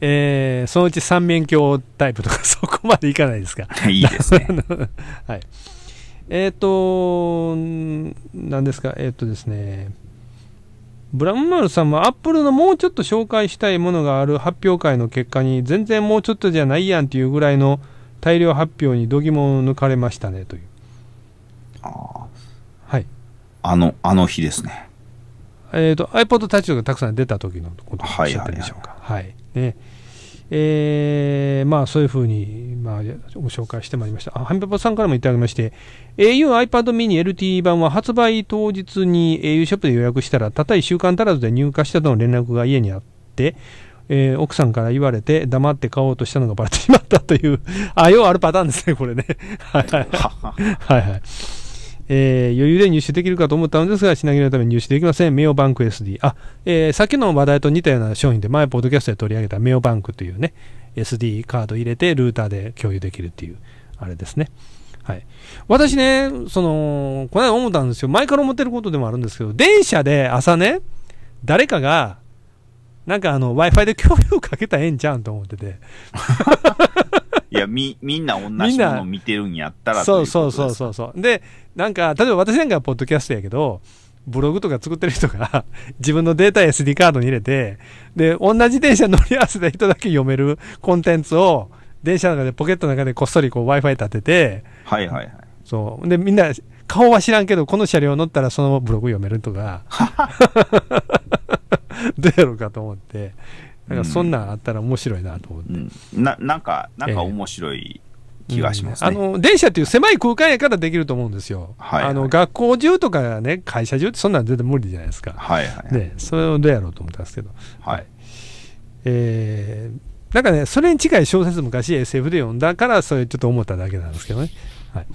えー、そのうち三面鏡タイプとか そこまでいかないですか。いいですね。はい。えっ、ー、と、何ですか、えっ、ー、とですね、ブラムマルさんはアップルのもうちょっと紹介したいものがある発表会の結果に全然もうちょっとじゃないやんっていうぐらいの大量発表に度肝を抜かれましたねという。ああ。はい。あの、あの日ですね。えっ、ー、と、iPod タッチがたくさん出た時のことをおっしゃってるでしょうか。はい、はいはいね、えー、まあそういうふうに、まあ、ご紹介してまいりました。あ、ハミパパさんからもいただきまして、au iPad mini LTE 版は発売当日に au ショップで予約したら、たった1週間足らずで入荷したとの連絡が家にあって、えー、奥さんから言われて黙って買おうとしたのがバレてしまったというあ、ようあるパターンですね、これね。はいはい。はいはい。えー、余裕で入手できるかと思ったのですが、品切れのために入手できません。メオバンク SD。あ、えー、さっきの話題と似たような商品で、前、ポッドキャストで取り上げたメオバンクというね、SD カード入れて、ルーターで共有できるっていう、あれですね。はい。私ね、その、この間思ったんですよ。前から思ってることでもあるんですけど、電車で朝ね、誰かが、なんかあの、Wi-Fi で共有かけたらええんちゃうんと思ってて。いや、み、みんな同じもの見てるんやったらそうそうそうそうそう。で、なんか、例えば私なんかポッドキャストやけど、ブログとか作ってる人が 自分のデータや SD カードに入れて、で、同じ電車乗り合わせた人だけ読めるコンテンツを、電車の中でポケットの中でこっそりこう Wi-Fi 立てて、はいはいはい。そう。で、みんな、顔は知らんけど、この車両乗ったらそのブログ読めるとか、どうやろうかと思って、なんかそんなんあったら面白いなと思って。うん、ななんか、なんか面白い。気がします、ねえーうん、あの電車っていう狭い空間やからできると思うんですよ、はい、はい、あの学校中とかね、会社中ってそんなん全然無理じゃないですか、はいはい、はい、それをどうやろうと思ったんですけど、はいえー、なんかね、それに近い小説、昔 SF で読んだから、それちょっと思っただけなんですけどね。はい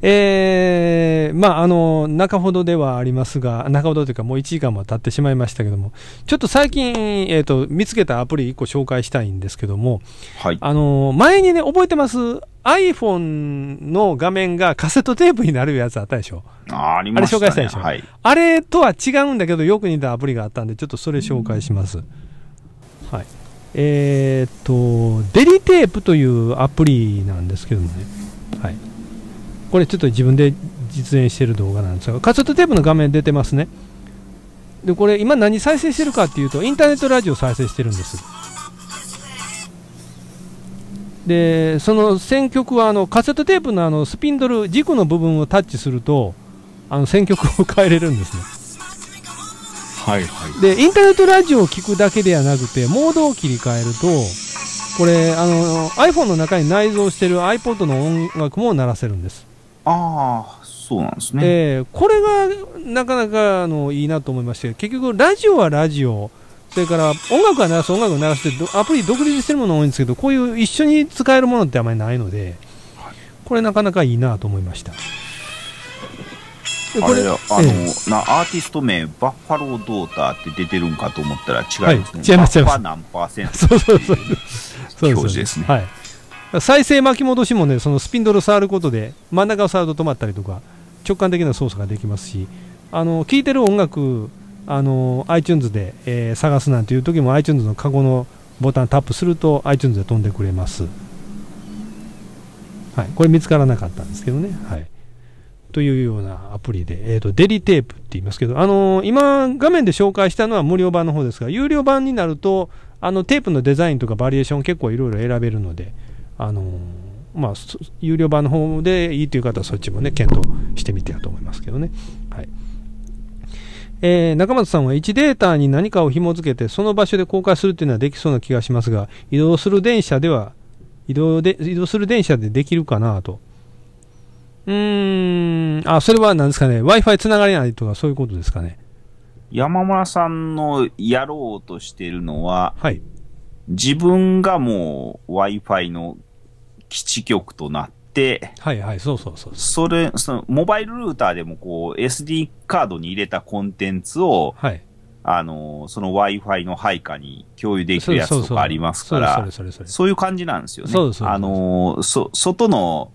えー、まあ、あの、中ほどではありますが、中ほどというかもう1時間も経ってしまいましたけども、ちょっと最近、えっ、ー、と、見つけたアプリ1個紹介したいんですけども、はい。あの、前にね、覚えてます iPhone の画面がカセットテープになるやつあったでしょあありました、ね、あれ紹介したでしょ、はい、あれとは違うんだけど、よく似たアプリがあったんで、ちょっとそれ紹介します。はい。えっ、ー、と、デリテープというアプリなんですけどもね、はい。これちょっと自分で実演してる動画なんですが、カセットテープの画面出てますね。で、これ今何再生してるかっていうと、インターネットラジオ再生してるんです。で、その選曲はあのカセットテープのあのスピンドル、軸の部分をタッチすると、あの選曲を変えれるんですね。はいはい。で、インターネットラジオを聴くだけではなくて、モードを切り替えると、これあの iPhone の中に内蔵してる iPod の音楽も鳴らせるんですああ、そうなんですね。えー、これがなかなかあのいいなと思いまして、結局、ラジオはラジオ、それから音楽は鳴らす、音楽を鳴らすって、アプリ独立してるもの多いんですけど、こういう一緒に使えるものってあまりないので、はい、これなかなかいいなと思いました。これあの、ええ、なアーティスト名、バッファロードーターって出てるんかと思ったら違いますね。はい、違います、違います。バッファ何パーセントそうそうそう。表示ですね。はい再生巻き戻しもねそのスピンドルを触ることで真ん中を触ると止まったりとか直感的な操作ができますしあの聴いてる音楽あの iTunes で、えー、探すなんていう時も iTunes のカゴのボタンタップすると iTunes で飛んでくれます、はい、これ見つからなかったんですけどね、はい、というようなアプリで、えーと、デリテープって言いますけど、あのー、今画面で紹介したのは無料版の方ですが有料版になるとあのテープのデザインとかバリエーション結構いろいろ選べるのであのまあ、有料版の方でいいという方はそっちもね、検討してみてやと思いますけどね。はい。えー、中松さんは1データに何かを紐付けて、その場所で公開するというのはできそうな気がしますが、移動する電車では、移動で、移動する電車でできるかなと。うーん、あ、それは何ですかね、Wi-Fi 繋がれないとかそういうことですかね。山村さんのやろうとしてるのは、はい。自分がもう Wi-Fi の基地局となって、はいはい、そうそうそうそれ、そのモバイルルーターでもこう SD カードに入れたコンテンツを、はい、あの、その Wi-Fi の配下に共有できるやつとかありますから、そういう感じなんですよね。そうそうあの、そ、外の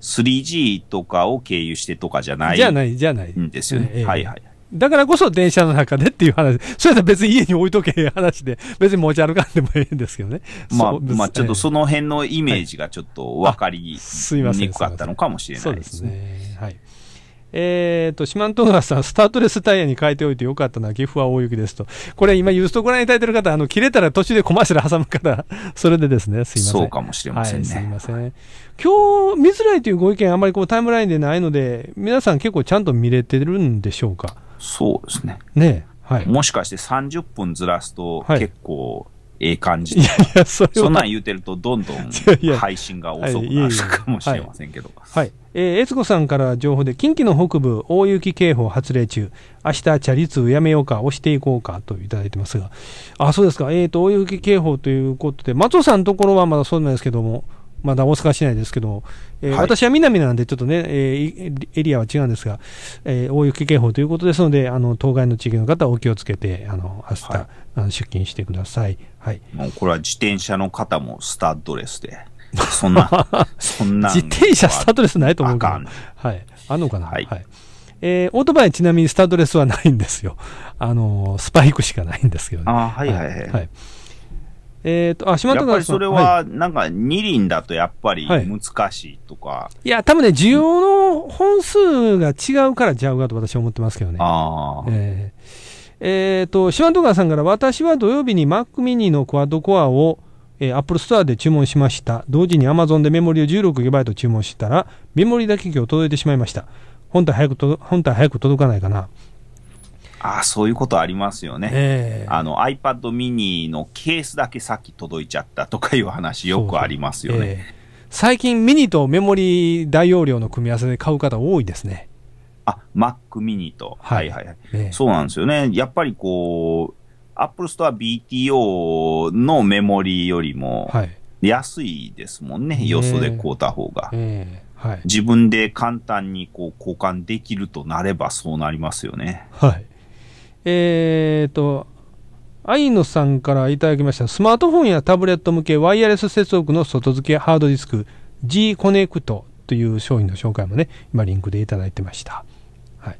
3G とかを経由してとかじゃない。じゃない、じゃない。んですよね。はいはい。だからこそ電車の中でっていう話。それやったら別に家に置いとけ話で、別に持ち歩かんでもいいんですけどね。まあ、まあ、ちょっとその辺のイメージがちょっと分かりにくかったのかもしれないですね。はい、すねはい。えっ、ー、と、四万十川さん、スタートレスタイヤに変えておいてよかったな、岐阜は大雪ですと。これ今、ユーストご覧いただいてる方、あの、切れたら途中でコマーシャル挟むから、それでですね、すいません。そうかもしれませんね。はい、すいません。今日、見づらいというご意見、あんまりこう、タイムラインでないので、皆さん結構ちゃんと見れてるんでしょうかそうですね。ねはい。もしかして30分ずらすと、結構、ええ感じ、い、やいや、そそんなん言うてると、どんどん配信が遅くなるかもしれませんけど。はい。えー、悦子さんから情報で、近畿の北部、大雪警報発令中、明日チャリ通やめようか、押していこうかといただいてますが、あ、そうですか、えっ、ー、と、大雪警報ということで、松尾さんのところはまだそうなんですけども、まだ大阪市内ですけど、えーはい、私は南なんで、ちょっとね、えー、エリアは違うんですが、えー、大雪警報ということですので、あの当該の地域の方、お気をつけて、あの明日、はい、あの出勤してください、はい、もうこれは自転車の方もスタッドレスで、そんな、そんな自転車、スタッドレスないと思うから、はい、あんのかな。はい、はいえー、オートバイちなみにスタッドレスはないんですよ。あのー、スパイクしかないんですけどね。あはいはいはい。はいえっ、ー、と、あ、島田さん。やっぱりそれは、なんか二輪だとやっぱり難しいとか。はい、いや、多分ね、需要の本数が違うからちゃうかと私は思ってますけどね。ああ。えー、えー、と、島戸川さんから、私は土曜日に Mac mini のクアッドコアを、えー、Apple Store で注文しました。同時に Amazon でメモリを 16GB 注文したら、メモリだけ今日届いてしまいました。本体早くと、本体早く届かないかな。あそういうことありますよね、えー、あの iPad mini のケースだけさっき届いちゃったとかいう話よくありますよね、えー、最近ミニとメモリ大容量の組み合わせで買う方多いですねあ Mac mini と、はい、はいはい、えー、そうなんですよねやっぱりこう Apple Store BTO のメモリよりも安いですもんね、はい、よそで買うた方が、えーはい、自分で簡単にこう交換できるとなればそうなりますよねはいえっ、ー、と、イノさんからいただきました。スマートフォンやタブレット向けワイヤレス接続の外付けハードディスク G コネクトという商品の紹介もね、今リンクでいただいてました。はい。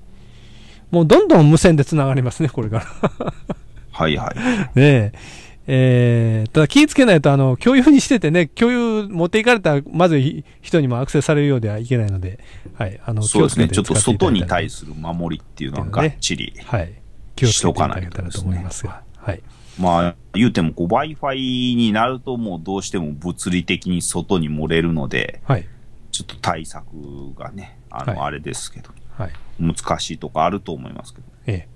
もうどんどん無線で繋がりますね、これから。はいはい。ねえ。えー、ただ気をつけないと、あの、共有にしててね、共有持っていかれたら、まず人にもアクセスされるようではいけないので、はい、あの、そうですね、ちょっと外に対する守りっていうのががっちり、ね、はい。気をつけていただけたらと思いますが。すね、はい。まあ、言うてもこう Wi-Fi になるともうどうしても物理的に外に漏れるので、はい、ちょっと対策がね、あの、あれですけど、はい、難しいとこあると思いますけど。ええ。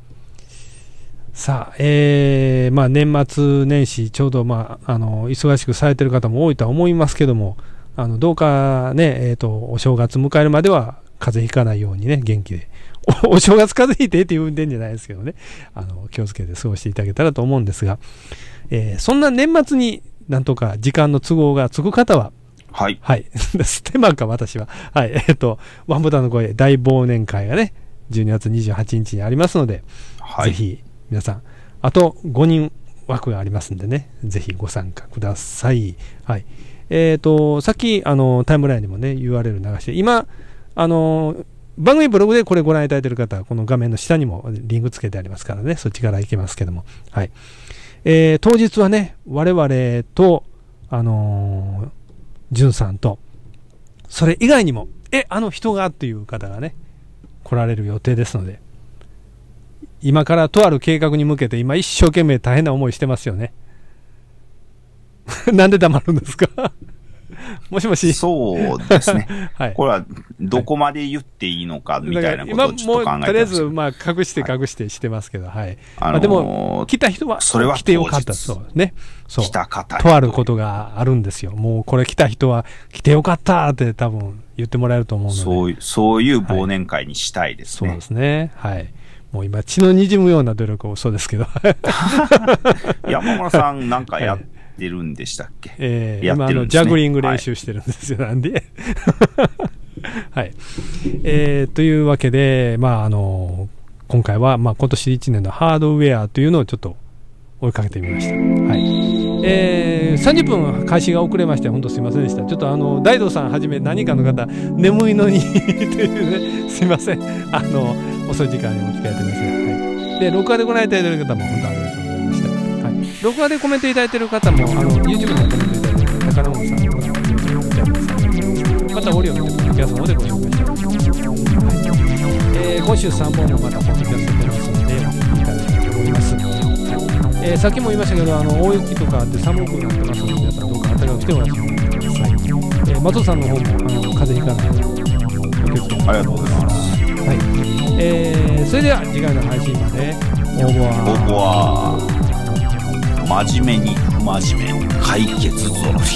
さあ、えー、まあ年末年始、ちょうどまあ、あの、忙しくされてる方も多いとは思いますけども、あの、どうかね、えっ、ー、と、お正月迎えるまでは風邪ひかないようにね、元気で お正月風邪ひいてって言うんでんじゃないですけどね、あの、気をつけて過ごしていただけたらと思うんですが、えー、そんな年末になんとか時間の都合がつく方は、はい。はい。ステマか、私は。はい。えっ、ー、と、ワンボタンの声大忘年会がね、12月28日にありますので、はい、ぜひ、皆さん、あと5人枠がありますんでね、ぜひご参加ください。はい。えっ、ー、と、さっき、あの、タイムラインにもね、URL 流して、今、あの、番組ブログでこれご覧いただいている方は、この画面の下にもリンクつけてありますからね、そっちから行けますけども。はい。えー、当日はね、我々と、あのー、じゅんさんと、それ以外にも、え、あの人がっていう方がね、来られる予定ですので、今からとある計画に向けて、今一生懸命大変な思いしてますよね。なんで黙るんですか もしもし。そうですね。はい。これは、どこまで言っていいのか、みたいなことをちょっと考えてます。とりあえず、まあ、隠して隠してしてますけど、はい。はい、あのー、まあ、でも、来た人は、それは来てよかった。そうね。そう。来た方。とあることがあるんですよ。もう、これ来た人は、来てよかったって多分、言ってもらえると思うので。そう、そういう忘年会にしたいですね。はい、そうですね。はい。もう今、血の滲むような努力をそうですけど。山村さん、なんかやってるんでしたっけ、えー、やってるん、ね、ジャグリング練習してるんですよ、はい、なんで。はい、えー、というわけで、まあ、あの今回は、まあ、今年1年のハードウェアというのをちょっと追いかけてみました。はいえー、30分開始が遅れまして、本当すみませんでした。ちょっとあの大道さんはじめ何かの方、眠いのにと いうね、すみません。あの、遅い時間にお付き合いいただきます。はい。で、録画でご覧いただいている方も本当ありがとうございます。録画でコメントいただいてる方も、あの、YouTube でコメントいただいてる宝物さんとか、ちゃんさん、またオリオンのポッドキャストの方でご紹介したいと思います。はい、えー、今週3本もまたポッドキャストでますので、いただきたいと思います。えー、さっきも言いましたけど、あの、大雪とかあって寒くなってますので、やっぱどうか暖かく来てお休みください。えー、松尾さんの方も、あの、風邪ひかないようにお気をつけありがとうございます。はい。えー、それでは次回の配信まで、応募は。応募は。真面目に真面目解決ぞろフ